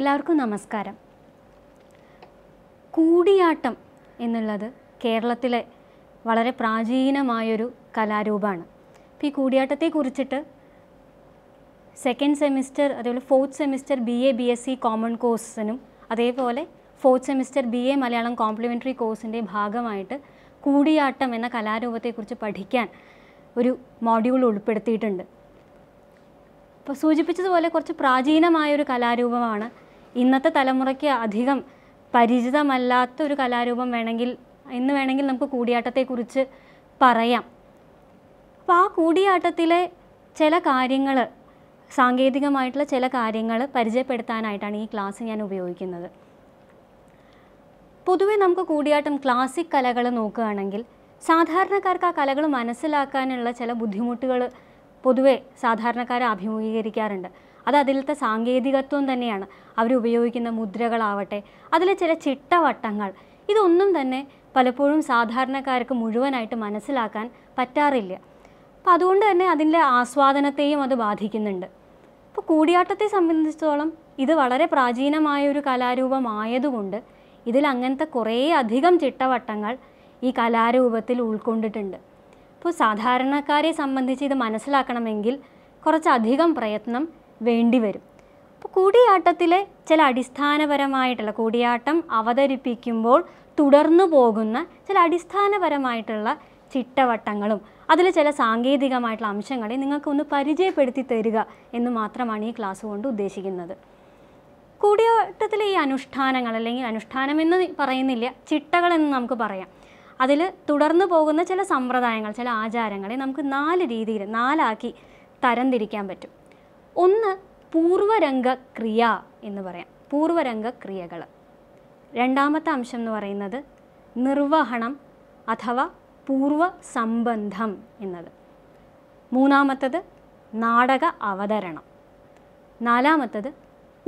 എല്ലാവർക്കും നമസ്കാരം കൂടിയാട്ടം എന്നുള്ളത് കേരളത്തിലെ വളരെ പ്രാചീനമായൊരു കലാരൂപമാണ് അപ്പോൾ ഈ കൂടിയാട്ടത്തെ കുറിച്ചിട്ട് സെക്കൻഡ് സെമിസ്റ്റർ അതേപോലെ fourth semester B A B S C common കോഴ്സിനും അതേപോലെ fourth semester B A Malayalam complementary കോഴ്സിൻ്റെ ഭാഗമായിട്ട് കൂടിയാട്ടം എന്ന കലാരൂപത്തെക്കുറിച്ച് പഠിക്കാൻ ഒരു മോഡ്യൂൾ ഉൾപ്പെടുത്തിയിട്ടുണ്ട് അപ്പോൾ സൂചിപ്പിച്ചതുപോലെ കുറച്ച് പ്രാചീനമായൊരു കലാരൂപമാണ് ഇന്നത്തെ തലമുറയ്ക്ക് അധികം പരിചിതമല്ലാത്ത ഒരു കലാരൂപം വേണമെങ്കിൽ എന്ന് വേണമെങ്കിൽ നമുക്ക് കൂടിയാട്ടത്തെക്കുറിച്ച് പറയാം അപ്പോൾ ആ കൂടിയാട്ടത്തിലെ ചില കാര്യങ്ങൾ സാങ്കേതികമായിട്ടുള്ള ചില കാര്യങ്ങൾ പരിചയപ്പെടുത്താനായിട്ടാണ് ഈ ക്ലാസ് ഞാൻ ഉപയോഗിക്കുന്നത് പൊതുവെ നമുക്ക് കൂടിയാട്ടം ക്ലാസിക് കലകൾ നോക്കുകയാണെങ്കിൽ സാധാരണക്കാർക്ക് ആ കലകൾ മനസ്സിലാക്കാനുള്ള ചില ബുദ്ധിമുട്ടുകൾ പൊതുവെ സാധാരണക്കാരെ അഭിമുഖീകരിക്കാറുണ്ട് അത് അതിലത്തെ സാങ്കേതികത്വം തന്നെയാണ് അവരുപയോഗിക്കുന്ന മുദ്രകളാവട്ടെ അതിലെ ചില ചിട്ടവട്ടങ്ങൾ ഇതൊന്നും തന്നെ പലപ്പോഴും സാധാരണക്കാർക്ക് മുഴുവനായിട്ട് മനസ്സിലാക്കാൻ പറ്റാറില്ല അപ്പോൾ അതുകൊണ്ട് തന്നെ അതിൻ്റെ ആസ്വാദനത്തെയും അത് ബാധിക്കുന്നുണ്ട് അപ്പോൾ കൂടിയാട്ടത്തെ സംബന്ധിച്ചിടത്തോളം ഇത് വളരെ പ്രാചീനമായ ഒരു കലാരൂപമായതുകൊണ്ട് ഇതിൽ അങ്ങനത്തെ കുറേ അധികം ചിട്ടവട്ടങ്ങൾ ഈ കലാരൂപത്തിൽ ഉൾക്കൊണ്ടിട്ടുണ്ട് അപ്പോൾ സാധാരണക്കാരെ സംബന്ധിച്ച് ഇത് മനസ്സിലാക്കണമെങ്കിൽ കുറച്ചധികം പ്രയത്നം വേണ്ടിവരും അപ്പോൾ കൂടിയാട്ടത്തിലെ ചില അടിസ്ഥാനപരമായിട്ടുള്ള കൂടിയാട്ടം അവതരിപ്പിക്കുമ്പോൾ തുടർന്നു പോകുന്ന ചില അടിസ്ഥാനപരമായിട്ടുള്ള ചിട്ടവട്ടങ്ങളും അതിൽ ചില സാങ്കേതികമായിട്ടുള്ള അംശങ്ങളെ നിങ്ങൾക്കൊന്ന് പരിചയപ്പെടുത്തി തരിക എന്ന് മാത്രമാണ് ഈ ക്ലാസ് കൊണ്ട് ഉദ്ദേശിക്കുന്നത് കൂടിയാട്ടത്തിലെ ഈ അനുഷ്ഠാനങ്ങൾ അല്ലെങ്കിൽ അനുഷ്ഠാനം എന്ന് പറയുന്നില്ല ചിട്ടകളെന്ന് നമുക്ക് പറയാം അതിൽ തുടർന്നു പോകുന്ന ചില സമ്പ്രദായങ്ങൾ ചില ആചാരങ്ങളെ നമുക്ക് നാല് രീതിയിൽ നാലാക്കി തരംതിരിക്കാൻ പറ്റും ഒന്ന് പൂർവരംഗ ക്രിയ എന്ന് പറയാം പൂർവരംഗ ക്രിയകൾ രണ്ടാമത്തെ അംശം എന്ന് പറയുന്നത് നിർവഹണം അഥവാ പൂർവ സംബന്ധം എന്നത് മൂന്നാമത്തത് നാടക അവതരണം നാലാമത്തത്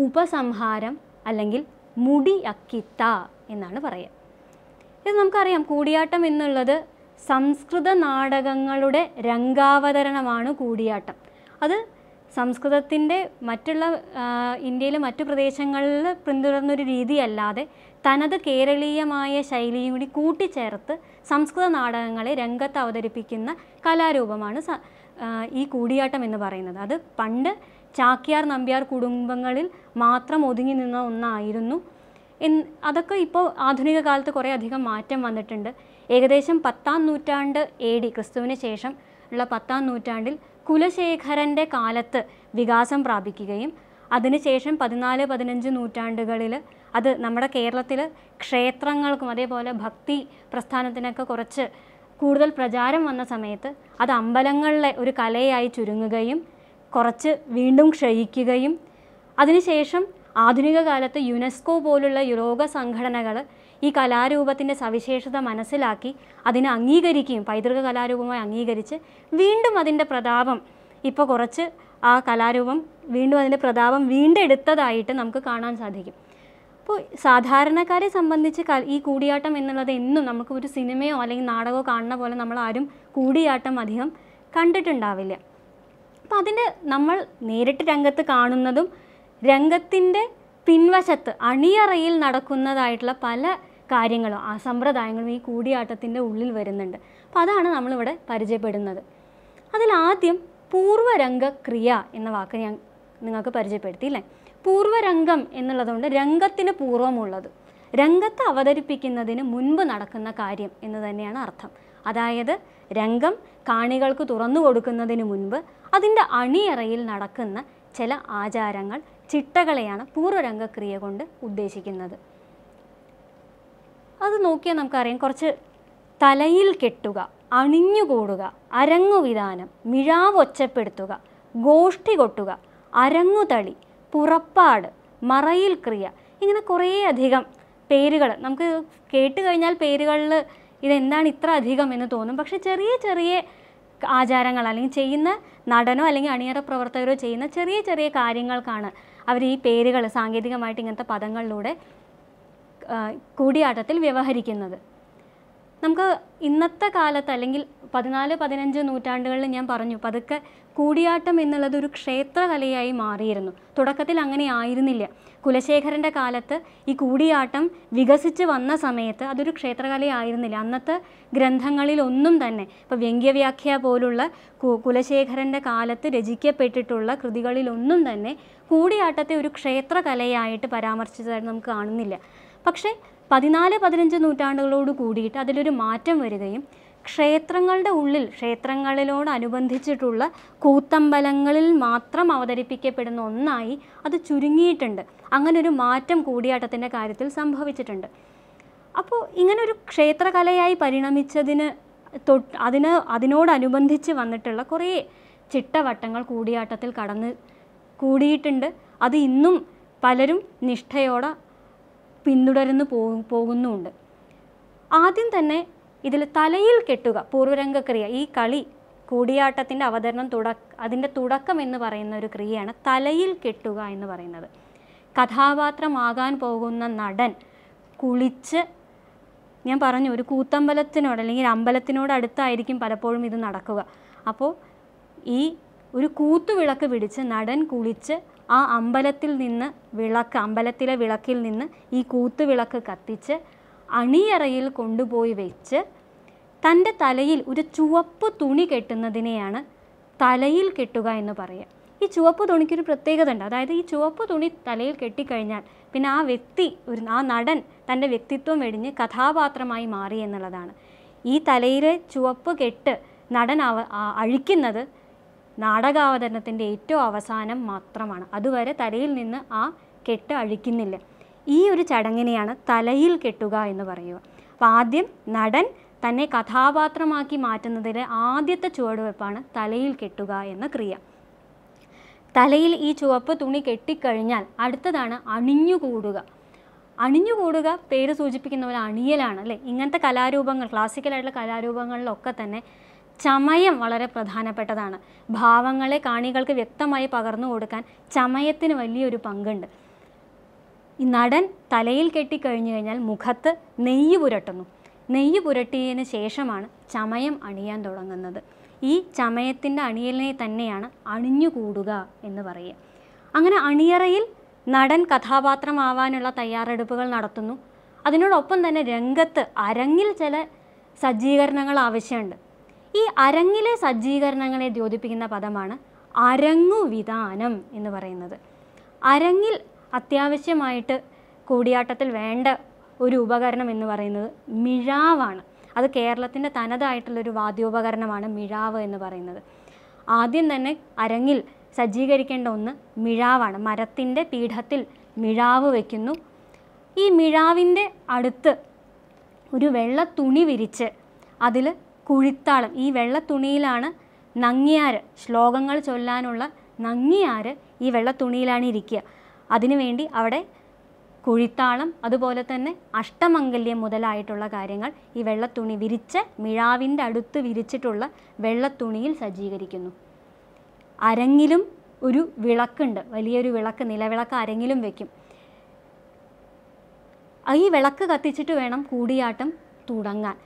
ഉപസംഹാരം അല്ലെങ്കിൽ മുടിയക്കിത്ത എന്നാണ് പറയുക ഇത് നമുക്കറിയാം കൂടിയാട്ടം എന്നുള്ളത് സംസ്കൃത നാടകങ്ങളുടെ രംഗാവതരണമാണ് കൂടിയാട്ടം അത് സംസ്കൃതത്തിൻ്റെ മറ്റുള്ള ഇന്ത്യയിലെ മറ്റു പ്രദേശങ്ങളിൽ പിന്തുടർന്നൊരു രീതിയല്ലാതെ തനത് കേരളീയമായ ശൈലിയും കൂടി കൂട്ടിച്ചേർത്ത് സംസ്കൃത നാടകങ്ങളെ രംഗത്ത് അവതരിപ്പിക്കുന്ന കലാരൂപമാണ് ഈ കൂടിയാട്ടം എന്ന് പറയുന്നത് അത് പണ്ട് ചാക്യാർ നമ്പ്യാർ കുടുംബങ്ങളിൽ മാത്രം ഒതുങ്ങി നിന്ന ഒന്നായിരുന്നു അതൊക്കെ ഇപ്പോൾ ആധുനിക കാലത്ത് കുറേ അധികം മാറ്റം വന്നിട്ടുണ്ട് ഏകദേശം പത്താം നൂറ്റാണ്ട് എ ഡി ക്രിസ്തുവിന് ശേഷം ഉള്ള പത്താം നൂറ്റാണ്ടിൽ കുലശേഖരൻ്റെ കാലത്ത് വികാസം പ്രാപിക്കുകയും അതിനുശേഷം പതിനാല് പതിനഞ്ച് നൂറ്റാണ്ടുകളിൽ അത് നമ്മുടെ കേരളത്തിൽ ക്ഷേത്രങ്ങൾക്കും അതേപോലെ ഭക്തി പ്രസ്ഥാനത്തിനൊക്കെ കുറച്ച് കൂടുതൽ പ്രചാരം വന്ന സമയത്ത് അത് അമ്പലങ്ങളിലെ ഒരു കലയായി ചുരുങ്ങുകയും കുറച്ച് വീണ്ടും ക്ഷയിക്കുകയും അതിനുശേഷം ആധുനിക കാലത്ത് യുനെസ്കോ പോലുള്ള ലോക സംഘടനകൾ ഈ കലാരൂപത്തിൻ്റെ സവിശേഷത മനസ്സിലാക്കി അതിനെ അംഗീകരിക്കുകയും പൈതൃക കലാരൂപമായി അംഗീകരിച്ച് വീണ്ടും അതിൻ്റെ പ്രതാപം ഇപ്പോൾ കുറച്ച് ആ കലാരൂപം വീണ്ടും അതിൻ്റെ പ്രതാപം വീണ്ടെടുത്തതായിട്ട് നമുക്ക് കാണാൻ സാധിക്കും അപ്പോൾ സാധാരണക്കാരെ സംബന്ധിച്ച് ഈ കൂടിയാട്ടം എന്നുള്ളത് എന്നും നമുക്ക് ഒരു സിനിമയോ അല്ലെങ്കിൽ നാടകമോ കാണുന്ന പോലെ നമ്മൾ ആരും കൂടിയാട്ടം അധികം കണ്ടിട്ടുണ്ടാവില്ല അപ്പോൾ അതിൻ്റെ നമ്മൾ നേരിട്ട് രംഗത്ത് കാണുന്നതും രംഗത്തിൻ്റെ പിൻവശത്ത് അണിയറയിൽ നടക്കുന്നതായിട്ടുള്ള പല കാര്യങ്ങളും ആ സമ്പ്രദായങ്ങളും ഈ കൂടിയാട്ടത്തിൻ്റെ ഉള്ളിൽ വരുന്നുണ്ട് അപ്പോൾ അതാണ് നമ്മളിവിടെ പരിചയപ്പെടുന്നത് അതിലാദ്യം പൂർവരംഗക്രിയ ക്രിയ എന്ന വാക്ക് ഞാൻ നിങ്ങൾക്ക് പരിചയപ്പെടുത്തി അല്ലേ പൂർവരംഗം എന്നുള്ളതുകൊണ്ട് രംഗത്തിന് പൂർവ്വമുള്ളത് രംഗത്ത് അവതരിപ്പിക്കുന്നതിന് മുൻപ് നടക്കുന്ന കാര്യം എന്ന് തന്നെയാണ് അർത്ഥം അതായത് രംഗം കാണികൾക്ക് തുറന്നു കൊടുക്കുന്നതിന് മുൻപ് അതിൻ്റെ അണിയറയിൽ നടക്കുന്ന ചില ആചാരങ്ങൾ ചിട്ടകളെയാണ് പൂർവരംഗക്രിയ കൊണ്ട് ഉദ്ദേശിക്കുന്നത് അത് നോക്കിയാൽ നമുക്കറിയാം കുറച്ച് തലയിൽ കെട്ടുക അണിഞ്ഞുകൂടുക അരങ്ങുവിധാനം മിഴാവ് ഒച്ചപ്പെടുത്തുക ഗോഷ്ഠി കൊട്ടുക അരങ്ങുതളി പുറപ്പാട് മറയിൽ ക്രിയ ഇങ്ങനെ കുറേ അധികം പേരുകൾ നമുക്ക് കേട്ട് കഴിഞ്ഞാൽ പേരുകളിൽ ഇതെന്താണ് ഇത്ര അധികം എന്ന് തോന്നും പക്ഷെ ചെറിയ ചെറിയ ആചാരങ്ങൾ അല്ലെങ്കിൽ ചെയ്യുന്ന നടനോ അല്ലെങ്കിൽ അണിയറ പ്രവർത്തകരോ ചെയ്യുന്ന ചെറിയ ചെറിയ കാര്യങ്ങൾക്കാണ് അവർ ഈ പേരുകൾ സാങ്കേതികമായിട്ട് ഇങ്ങനത്തെ പദങ്ങളിലൂടെ കൂടിയാട്ടത്തിൽ വ്യവഹരിക്കുന്നത് നമുക്ക് ഇന്നത്തെ കാലത്ത് അല്ലെങ്കിൽ പതിനാല് പതിനഞ്ച് നൂറ്റാണ്ടുകളിൽ ഞാൻ പറഞ്ഞു പതുക്കെ കൂടിയാട്ടം എന്നുള്ളത് ഒരു ക്ഷേത്രകലയായി മാറിയിരുന്നു തുടക്കത്തിൽ അങ്ങനെ ആയിരുന്നില്ല കുലശേഖരൻ്റെ കാലത്ത് ഈ കൂടിയാട്ടം വികസിച്ച് വന്ന സമയത്ത് അതൊരു ക്ഷേത്രകലയായിരുന്നില്ല അന്നത്തെ ഗ്രന്ഥങ്ങളിൽ ഒന്നും തന്നെ ഇപ്പോൾ വ്യംഗ്യവ്യാഖ്യ പോലുള്ള കുലശേഖരൻ്റെ കാലത്ത് രചിക്കപ്പെട്ടിട്ടുള്ള കൃതികളിലൊന്നും തന്നെ കൂടിയാട്ടത്തെ ഒരു ക്ഷേത്രകലയായിട്ട് പരാമർശിച്ചതായിട്ട് നമുക്ക് കാണുന്നില്ല പക്ഷേ പതിനാല് പതിനഞ്ച് നൂറ്റാണ്ടുകളോട് കൂടിയിട്ട് അതിലൊരു മാറ്റം വരികയും ക്ഷേത്രങ്ങളുടെ ഉള്ളിൽ ക്ഷേത്രങ്ങളിലോടനുബന്ധിച്ചിട്ടുള്ള കൂത്തമ്പലങ്ങളിൽ മാത്രം അവതരിപ്പിക്കപ്പെടുന്ന ഒന്നായി അത് ചുരുങ്ങിയിട്ടുണ്ട് അങ്ങനെ ഒരു മാറ്റം കൂടിയാട്ടത്തിൻ്റെ കാര്യത്തിൽ സംഭവിച്ചിട്ടുണ്ട് അപ്പോൾ ഇങ്ങനെ ഒരു ക്ഷേത്രകലയായി പരിണമിച്ചതിന് തൊട്ട് അതിന് അതിനോടനുബന്ധിച്ച് വന്നിട്ടുള്ള കുറേ ചിട്ടവട്ടങ്ങൾ കൂടിയാട്ടത്തിൽ കടന്ന് കൂടിയിട്ടുണ്ട് അത് ഇന്നും പലരും നിഷ്ഠയോടെ പിന്തുടരുന്നു പോ പോകുന്നുമുണ്ട് ആദ്യം തന്നെ ഇതിൽ തലയിൽ കെട്ടുക പൂർവ്വരംഗക്രിയ ഈ കളി കൂടിയാട്ടത്തിൻ്റെ അവതരണം തുടക്ക അതിൻ്റെ തുടക്കം എന്ന് പറയുന്ന ഒരു ക്രിയയാണ് തലയിൽ കെട്ടുക എന്ന് പറയുന്നത് കഥാപാത്രമാകാൻ പോകുന്ന നടൻ കുളിച്ച് ഞാൻ പറഞ്ഞു ഒരു കൂത്തമ്പലത്തിനോട് അല്ലെങ്കിൽ അമ്പലത്തിനോട് അടുത്തായിരിക്കും പലപ്പോഴും ഇത് നടക്കുക അപ്പോൾ ഈ ഒരു കൂത്തുവിളക്ക് പിടിച്ച് നടൻ കുളിച്ച് ആ അമ്പലത്തിൽ നിന്ന് വിളക്ക് അമ്പലത്തിലെ വിളക്കിൽ നിന്ന് ഈ കൂത്തുവിളക്ക് കത്തിച്ച് അണിയറയിൽ കൊണ്ടുപോയി വെച്ച് തൻ്റെ തലയിൽ ഒരു ചുവപ്പ് തുണി കെട്ടുന്നതിനെയാണ് തലയിൽ കെട്ടുക എന്ന് പറയുക ഈ ചുവപ്പ് തുണിക്കൊരു പ്രത്യേകത ഉണ്ട് അതായത് ഈ ചുവപ്പ് തുണി തലയിൽ കെട്ടിക്കഴിഞ്ഞാൽ പിന്നെ ആ വ്യക്തി ഒരു ആ നടൻ തൻ്റെ വ്യക്തിത്വം വെടിഞ്ഞ് കഥാപാത്രമായി മാറി എന്നുള്ളതാണ് ഈ തലയിലെ ചുവപ്പ് കെട്ട് നടൻ അഴിക്കുന്നത് നാടകാവതരണത്തിൻ്റെ ഏറ്റവും അവസാനം മാത്രമാണ് അതുവരെ തലയിൽ നിന്ന് ആ കെട്ട് അഴിക്കുന്നില്ല ഈ ഒരു ചടങ്ങിനെയാണ് തലയിൽ കെട്ടുക എന്ന് പറയുക അപ്പോൾ ആദ്യം നടൻ തന്നെ കഥാപാത്രമാക്കി മാറ്റുന്നതിലെ ആദ്യത്തെ ചുവടുവെപ്പാണ് തലയിൽ കെട്ടുക എന്ന ക്രിയ തലയിൽ ഈ ചുവപ്പ് തുണി കെട്ടിക്കഴിഞ്ഞാൽ അടുത്തതാണ് അണിഞ്ഞുകൂടുക അണിഞ്ഞുകൂടുക പേര് സൂചിപ്പിക്കുന്ന പോലെ അണിയലാണ് അല്ലേ ഇങ്ങനത്തെ കലാരൂപങ്ങൾ ക്ലാസിക്കലായിട്ടുള്ള കലാരൂപങ്ങളിലൊക്കെ തന്നെ ചമയം വളരെ പ്രധാനപ്പെട്ടതാണ് ഭാവങ്ങളെ കാണികൾക്ക് വ്യക്തമായി പകർന്നു കൊടുക്കാൻ ചമയത്തിന് വലിയൊരു പങ്കുണ്ട് ഈ നടൻ തലയിൽ കെട്ടിക്കഴിഞ്ഞു കഴിഞ്ഞാൽ മുഖത്ത് നെയ്യ് പുരട്ടുന്നു നെയ്യ് പുരട്ടിയതിന് ശേഷമാണ് ചമയം അണിയാൻ തുടങ്ങുന്നത് ഈ ചമയത്തിൻ്റെ അണിയലിനെ തന്നെയാണ് അണിഞ്ഞുകൂടുക എന്ന് പറയുക അങ്ങനെ അണിയറയിൽ നടൻ കഥാപാത്രമാവാനുള്ള തയ്യാറെടുപ്പുകൾ നടത്തുന്നു അതിനോടൊപ്പം തന്നെ രംഗത്ത് അരങ്ങിൽ ചില സജ്ജീകരണങ്ങൾ ആവശ്യമുണ്ട് ഈ അരങ്ങിലെ സജ്ജീകരണങ്ങളെ ദ്യോതിപ്പിക്കുന്ന പദമാണ് അരങ്ങുവിധാനം എന്ന് പറയുന്നത് അരങ്ങിൽ അത്യാവശ്യമായിട്ട് കൂടിയാട്ടത്തിൽ വേണ്ട ഒരു ഉപകരണം എന്ന് പറയുന്നത് മിഴാവാണ് അത് കേരളത്തിൻ്റെ തനതായിട്ടുള്ളൊരു വാദ്യോപകരണമാണ് മിഴാവ് എന്ന് പറയുന്നത് ആദ്യം തന്നെ അരങ്ങിൽ സജ്ജീകരിക്കേണ്ട ഒന്ന് മിഴാവാണ് മരത്തിൻ്റെ പീഠത്തിൽ മിഴാവ് വയ്ക്കുന്നു ഈ മിഴാവിൻ്റെ അടുത്ത് ഒരു വെള്ള തുണി വിരിച്ച് അതിൽ കുഴിത്താളം ഈ വെള്ള തുണിയിലാണ് നങ്ങിയാർ ശ്ലോകങ്ങൾ ചൊല്ലാനുള്ള നങ്ങിയാർ ഈ വെള്ള തുണിയിലാണ് ഇരിക്കുക അതിനുവേണ്ടി അവിടെ കുഴിത്താളം അതുപോലെ തന്നെ അഷ്ടമംഗല്യം മുതലായിട്ടുള്ള കാര്യങ്ങൾ ഈ വെള്ളത്തുണി വിരിച്ച് മിഴാവിൻ്റെ അടുത്ത് വിരിച്ചിട്ടുള്ള വെള്ളത്തുണിയിൽ സജ്ജീകരിക്കുന്നു അരങ്ങിലും ഒരു വിളക്കുണ്ട് വലിയൊരു വിളക്ക് നിലവിളക്ക് അരങ്ങിലും വയ്ക്കും ഈ വിളക്ക് കത്തിച്ചിട്ട് വേണം കൂടിയാട്ടം തുടങ്ങാൻ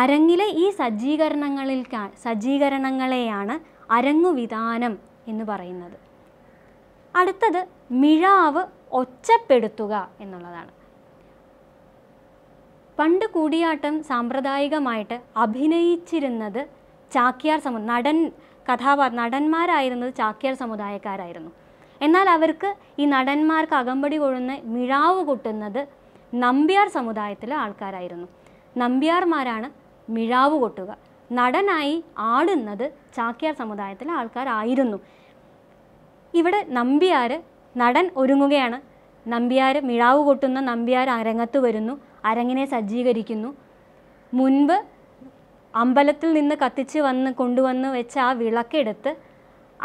അരങ്ങിലെ ഈ സജ്ജീകരണങ്ങളിൽ സജ്ജീകരണങ്ങളെയാണ് അരങ്ങുവിധാനം എന്ന് പറയുന്നത് അടുത്തത് മിഴാവ് ഒച്ചപ്പെടുത്തുക എന്നുള്ളതാണ് പണ്ട് കൂടിയാട്ടം സാമ്പ്രദായികമായിട്ട് അഭിനയിച്ചിരുന്നത് ചാക്യാർ സമു നടൻ കഥാപാ നടന്മാരായിരുന്നത് ചാക്യാർ സമുദായക്കാരായിരുന്നു എന്നാൽ അവർക്ക് ഈ നടന്മാർക്ക് അകമ്പടി കൊഴുന്ന് മിഴാവ് കൂട്ടുന്നത് നമ്പ്യാർ സമുദായത്തിലെ ആൾക്കാരായിരുന്നു നമ്പ്യാർമാരാണ് മിഴാവ് കൊട്ടുക നടനായി ആടുന്നത് ചാക്യാർ സമുദായത്തിലെ ആൾക്കാരായിരുന്നു ഇവിടെ നമ്പ്യാർ നടൻ ഒരുങ്ങുകയാണ് നമ്പ്യാർ മിഴാവ് കൊട്ടുന്ന നമ്പ്യാർ അരങ്ങത്ത് വരുന്നു അരങ്ങിനെ സജ്ജീകരിക്കുന്നു മുൻപ് അമ്പലത്തിൽ നിന്ന് കത്തിച്ച് വന്ന് കൊണ്ടുവന്ന് വെച്ച ആ വിളക്കെടുത്ത്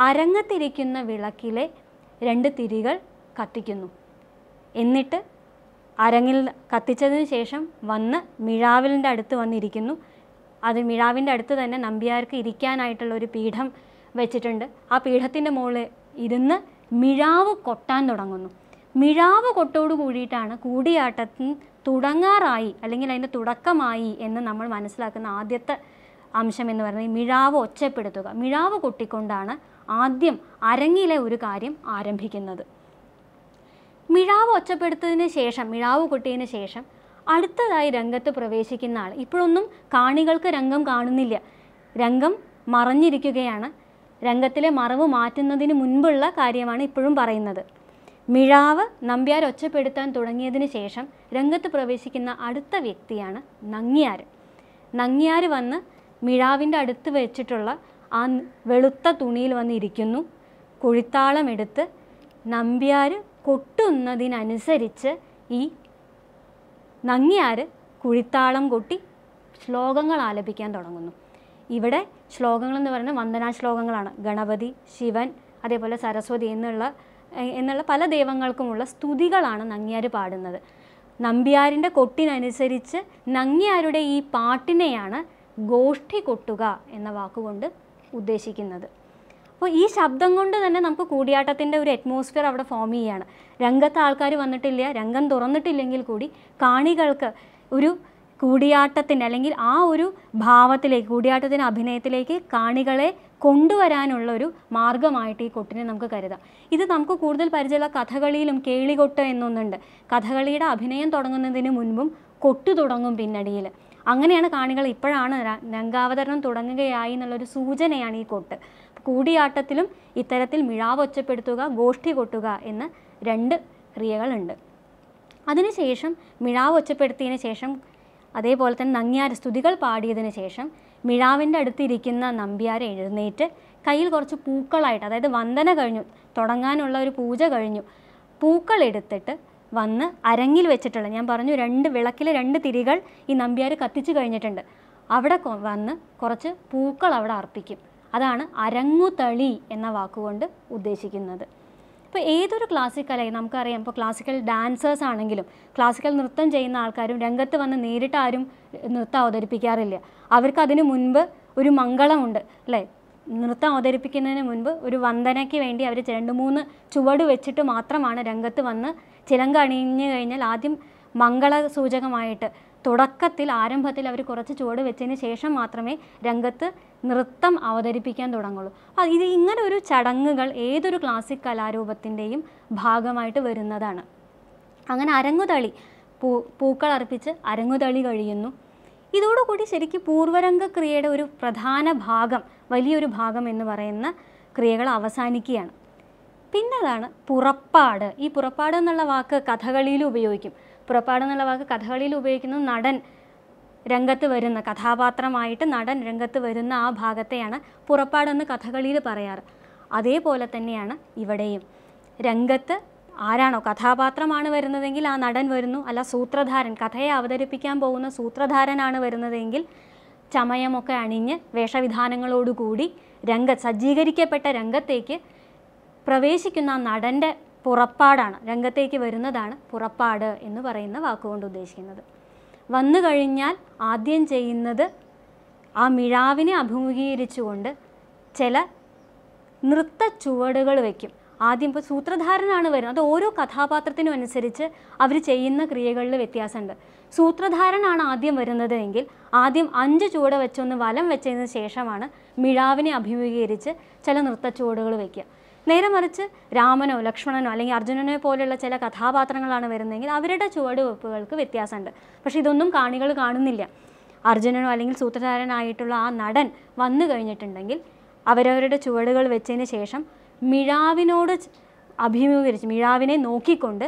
അരങ്ങത്തിരിക്കുന്ന വിളക്കിലെ രണ്ട് തിരികൾ കത്തിക്കുന്നു എന്നിട്ട് അരങ്ങിൽ കത്തിച്ചതിന് ശേഷം വന്ന് മിഴാവിലിൻ്റെ അടുത്ത് വന്നിരിക്കുന്നു അത് മിഴാവിൻ്റെ അടുത്ത് തന്നെ നമ്പ്യാർക്ക് ഇരിക്കാനായിട്ടുള്ള ഒരു പീഠം വെച്ചിട്ടുണ്ട് ആ പീഠത്തിൻ്റെ മുകളിൽ ഇരുന്ന് മിഴാവ് കൊട്ടാൻ തുടങ്ങുന്നു മിഴാവ് കൊട്ടോട് കൂടിയിട്ടാണ് കൂടിയാട്ടത്തിന് തുടങ്ങാറായി അല്ലെങ്കിൽ അതിൻ്റെ തുടക്കമായി എന്ന് നമ്മൾ മനസ്സിലാക്കുന്ന ആദ്യത്തെ അംശം എന്ന് പറയുന്നത് മിഴാവ് ഒച്ചപ്പെടുത്തുക മിഴാവ് കൊട്ടിക്കൊണ്ടാണ് ആദ്യം അരങ്ങിലെ ഒരു കാര്യം ആരംഭിക്കുന്നത് മിഴാവ് ഒച്ചപ്പെടുത്തതിന് ശേഷം മിഴാവ് കൊട്ടിയതിന് ശേഷം അടുത്തതായി രംഗത്ത് പ്രവേശിക്കുന്ന ആൾ ഇപ്പോഴൊന്നും കാണികൾക്ക് രംഗം കാണുന്നില്ല രംഗം മറഞ്ഞിരിക്കുകയാണ് രംഗത്തിലെ മറവ് മാറ്റുന്നതിന് മുൻപുള്ള കാര്യമാണ് ഇപ്പോഴും പറയുന്നത് മിഴാവ് നമ്പ്യാർ ഒച്ചപ്പെടുത്താൻ തുടങ്ങിയതിന് ശേഷം രംഗത്ത് പ്രവേശിക്കുന്ന അടുത്ത വ്യക്തിയാണ് നങ്ങിയാർ നങ്ങിയാർ വന്ന് മിഴാവിൻ്റെ അടുത്ത് വെച്ചിട്ടുള്ള ആ വെളുത്ത തുണിയിൽ വന്ന് ഇരിക്കുന്നു കുഴിത്താളം എടുത്ത് നമ്പ്യാർ കൊട്ടുന്നതിനനുസരിച്ച് ഈ നങ്ങിയാർ കുഴിത്താളം കൊട്ടി ശ്ലോകങ്ങൾ ആലപിക്കാൻ തുടങ്ങുന്നു ഇവിടെ ശ്ലോകങ്ങൾ എന്ന് പറയുന്നത് വന്ദനാ ശ്ലോകങ്ങളാണ് ഗണപതി ശിവൻ അതേപോലെ സരസ്വതി എന്നുള്ള എന്നുള്ള പല ദൈവങ്ങൾക്കുമുള്ള സ്തുതികളാണ് നങ്ങിയാർ പാടുന്നത് നമ്പ്യാരിൻ്റെ കൊട്ടിനനുസരിച്ച് നങ്ങിയാരുടെ ഈ പാട്ടിനെയാണ് ഗോഷ്ഠി കൊട്ടുക എന്ന വാക്കുകൊണ്ട് ഉദ്ദേശിക്കുന്നത് അപ്പോൾ ഈ ശബ്ദം കൊണ്ട് തന്നെ നമുക്ക് കൂടിയാട്ടത്തിൻ്റെ ഒരു അറ്റ്മോസ്ഫിയർ അവിടെ ഫോം ചെയ്യുകയാണ് രംഗത്ത് ആൾക്കാർ വന്നിട്ടില്ല രംഗം തുറന്നിട്ടില്ലെങ്കിൽ കൂടി കാണികൾക്ക് ഒരു കൂടിയാട്ടത്തിൻ്റെ അല്ലെങ്കിൽ ആ ഒരു ഭാവത്തിലേക്ക് കൂടിയാട്ടത്തിൻ്റെ അഭിനയത്തിലേക്ക് കാണികളെ കൊണ്ടുവരാനുള്ള ഒരു മാർഗമായിട്ട് ഈ കൊട്ടിനെ നമുക്ക് കരുതാം ഇത് നമുക്ക് കൂടുതൽ പരിചയമുള്ള കഥകളിയിലും കേളികൊട്ട് എന്നൊന്നുണ്ട് കഥകളിയുടെ അഭിനയം തുടങ്ങുന്നതിന് മുൻപും കൊട്ടു തുടങ്ങും പിന്നടിയിൽ അങ്ങനെയാണ് കാണികൾ ഇപ്പോഴാണ് രംഗാവതരണം തുടങ്ങുകയായി എന്നുള്ളൊരു സൂചനയാണ് ഈ കൊട്ട് കൂടിയാട്ടത്തിലും ഇത്തരത്തിൽ മിഴാവ് ഒച്ചപ്പെടുത്തുക ഗോഷ്ഠി കൊട്ടുക എന്ന് രണ്ട് ക്രിയകളുണ്ട് അതിനുശേഷം മിഴാവ് ഒച്ചപ്പെടുത്തിയതിന് ശേഷം അതേപോലെ തന്നെ നങ്ങിയാര സ്തുതികൾ പാടിയതിന് ശേഷം മിഴാവിൻ്റെ അടുത്തിരിക്കുന്ന നമ്പ്യാരെ എഴുന്നേറ്റ് കയ്യിൽ കുറച്ച് പൂക്കളായിട്ട് അതായത് വന്ദന കഴിഞ്ഞു തുടങ്ങാനുള്ള ഒരു പൂജ കഴിഞ്ഞു പൂക്കൾ എടുത്തിട്ട് വന്ന് അരങ്ങിൽ വെച്ചിട്ടുള്ള ഞാൻ പറഞ്ഞു രണ്ട് വിളക്കിലെ രണ്ട് തിരികൾ ഈ നമ്പ്യാർ കത്തിച്ചു കഴിഞ്ഞിട്ടുണ്ട് അവിടെ വന്ന് കുറച്ച് പൂക്കൾ അവിടെ അർപ്പിക്കും അതാണ് അരങ്ങുതളി എന്ന വാക്കുകൊണ്ട് ഉദ്ദേശിക്കുന്നത് ഇപ്പോൾ ഏതൊരു ക്ലാസിക്കൽ അല്ലെങ്കിൽ നമുക്കറിയാം ഇപ്പോൾ ക്ലാസിക്കൽ ഡാൻസേഴ്സ് ആണെങ്കിലും ക്ലാസിക്കൽ നൃത്തം ചെയ്യുന്ന ആൾക്കാരും രംഗത്ത് വന്ന് നേരിട്ട് ആരും നൃത്തം അവതരിപ്പിക്കാറില്ല അവർക്ക് അതിനു മുൻപ് ഒരു മംഗളമുണ്ട് അല്ലേ നൃത്തം അവതരിപ്പിക്കുന്നതിന് മുൻപ് ഒരു വന്ദനയ്ക്ക് വേണ്ടി അവർ രണ്ട് മൂന്ന് ചുവട് വെച്ചിട്ട് മാത്രമാണ് രംഗത്ത് വന്ന് ചിലങ്ക അണിഞ്ഞു കഴിഞ്ഞാൽ ആദ്യം മംഗള സൂചകമായിട്ട് തുടക്കത്തിൽ ആരംഭത്തിൽ അവർ കുറച്ച് ചുവട് വെച്ചതിന് ശേഷം മാത്രമേ രംഗത്ത് നൃത്തം അവതരിപ്പിക്കാൻ തുടങ്ങുള്ളൂ അപ്പം ഇത് ഇങ്ങനെ ഒരു ചടങ്ങുകൾ ഏതൊരു ക്ലാസിക് കലാരൂപത്തിൻ്റെയും ഭാഗമായിട്ട് വരുന്നതാണ് അങ്ങനെ അരങ്ങുതളി പൂ പൂക്കൾ അർപ്പിച്ച് അരങ്ങുതളി കഴിയുന്നു ഇതോടുകൂടി ശരിക്കും പൂർവരംഗ ക്രിയയുടെ ഒരു പ്രധാന ഭാഗം വലിയൊരു ഭാഗം എന്ന് പറയുന്ന ക്രിയകൾ അവസാനിക്കുകയാണ് പിന്നതാണ് പുറപ്പാട് ഈ പുറപ്പാട് എന്നുള്ള വാക്ക് കഥകളിയിൽ ഉപയോഗിക്കും പുറപ്പാട് എന്നുള്ള വാക്ക് കഥകളിയിൽ ഉപയോഗിക്കുന്നത് നടൻ രംഗത്ത് വരുന്ന കഥാപാത്രമായിട്ട് നടൻ രംഗത്ത് വരുന്ന ആ ഭാഗത്തെയാണ് പുറപ്പാടെന്ന് കഥകളിയിൽ പറയാറ് അതേപോലെ തന്നെയാണ് ഇവിടെയും രംഗത്ത് ആരാണോ കഥാപാത്രമാണ് വരുന്നതെങ്കിൽ ആ നടൻ വരുന്നു അല്ല സൂത്രധാരൻ കഥയെ അവതരിപ്പിക്കാൻ പോകുന്ന സൂത്രധാരനാണ് വരുന്നതെങ്കിൽ ചമയമൊക്കെ അണിഞ്ഞ് വേഷവിധാനങ്ങളോടുകൂടി രംഗ സജ്ജീകരിക്കപ്പെട്ട രംഗത്തേക്ക് പ്രവേശിക്കുന്ന നടൻ്റെ പുറപ്പാടാണ് രംഗത്തേക്ക് വരുന്നതാണ് പുറപ്പാട് എന്ന് പറയുന്ന വാക്കുകൊണ്ട് ഉദ്ദേശിക്കുന്നത് വന്നു കഴിഞ്ഞാൽ ആദ്യം ചെയ്യുന്നത് ആ മിഴാവിനെ അഭിമുഖീകരിച്ചുകൊണ്ട് ചില നൃത്ത ചുവടുകൾ വയ്ക്കും ആദ്യം ഇപ്പോൾ സൂത്രധാരനാണ് വരുന്നത് അത് ഓരോ കഥാപാത്രത്തിനും അനുസരിച്ച് അവർ ചെയ്യുന്ന ക്രിയകളിൽ വ്യത്യാസമുണ്ട് സൂത്രധാരനാണ് ആദ്യം വരുന്നത് എങ്കിൽ ആദ്യം അഞ്ച് ചുവട് വെച്ചൊന്ന് വലം വെച്ചതിന് ശേഷമാണ് മിഴാവിനെ അഭിമുഖീകരിച്ച് ചില നൃത്ത ചുവടുകൾ വയ്ക്കുക നേരെ മറിച്ച് രാമനോ ലക്ഷ്മണനോ അല്ലെങ്കിൽ അർജുനനോ പോലെയുള്ള ചില കഥാപാത്രങ്ങളാണ് വരുന്നതെങ്കിൽ അവരുടെ ചുവടുവെപ്പുകൾക്ക് വ്യത്യാസമുണ്ട് പക്ഷേ ഇതൊന്നും കാണികൾ കാണുന്നില്ല അർജുനനോ അല്ലെങ്കിൽ സൂത്രധാരനായിട്ടുള്ള ആ നടൻ വന്നു കഴിഞ്ഞിട്ടുണ്ടെങ്കിൽ അവരവരുടെ ചുവടുകൾ വെച്ചതിന് ശേഷം മിഴാവിനോട് അഭിമുഖീകരിച്ച് മിഴാവിനെ നോക്കിക്കൊണ്ട്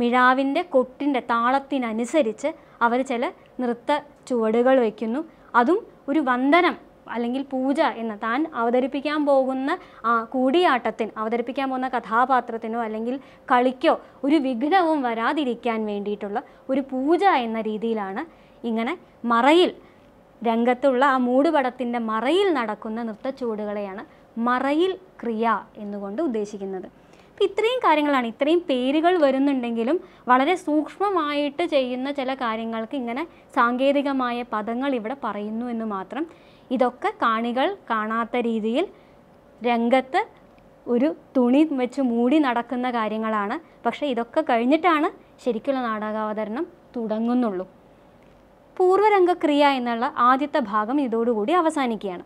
മിഴാവിൻ്റെ കൊട്ടിൻ്റെ താളത്തിനനുസരിച്ച് അവർ ചില നൃത്ത ചുവടുകൾ വയ്ക്കുന്നു അതും ഒരു വന്ദനം അല്ലെങ്കിൽ പൂജ എന്ന താൻ അവതരിപ്പിക്കാൻ പോകുന്ന ആ കൂടിയാട്ടത്തിന് അവതരിപ്പിക്കാൻ പോകുന്ന കഥാപാത്രത്തിനോ അല്ലെങ്കിൽ കളിക്കോ ഒരു വിഘ്നവും വരാതിരിക്കാൻ വേണ്ടിയിട്ടുള്ള ഒരു പൂജ എന്ന രീതിയിലാണ് ഇങ്ങനെ മറയിൽ രംഗത്തുള്ള ആ മൂടുപടത്തിൻ്റെ മറയിൽ നടക്കുന്ന നൃത്തച്ചുവടുകളെയാണ് മറയിൽ ക്രിയ എന്നുകൊണ്ട് ഉദ്ദേശിക്കുന്നത് ഇത്രയും കാര്യങ്ങളാണ് ഇത്രയും പേരുകൾ വരുന്നുണ്ടെങ്കിലും വളരെ സൂക്ഷ്മമായിട്ട് ചെയ്യുന്ന ചില കാര്യങ്ങൾക്ക് ഇങ്ങനെ സാങ്കേതികമായ പദങ്ങൾ ഇവിടെ പറയുന്നു എന്ന് മാത്രം ഇതൊക്കെ കാണികൾ കാണാത്ത രീതിയിൽ രംഗത്ത് ഒരു തുണി വെച്ച് മൂടി നടക്കുന്ന കാര്യങ്ങളാണ് പക്ഷേ ഇതൊക്കെ കഴിഞ്ഞിട്ടാണ് ശരിക്കുള്ള നാടകാവതരണം തുടങ്ങുന്നുള്ളൂ പൂർവ്വരംഗക്രിയ എന്നുള്ള ആദ്യത്തെ ഭാഗം ഇതോടുകൂടി അവസാനിക്കുകയാണ്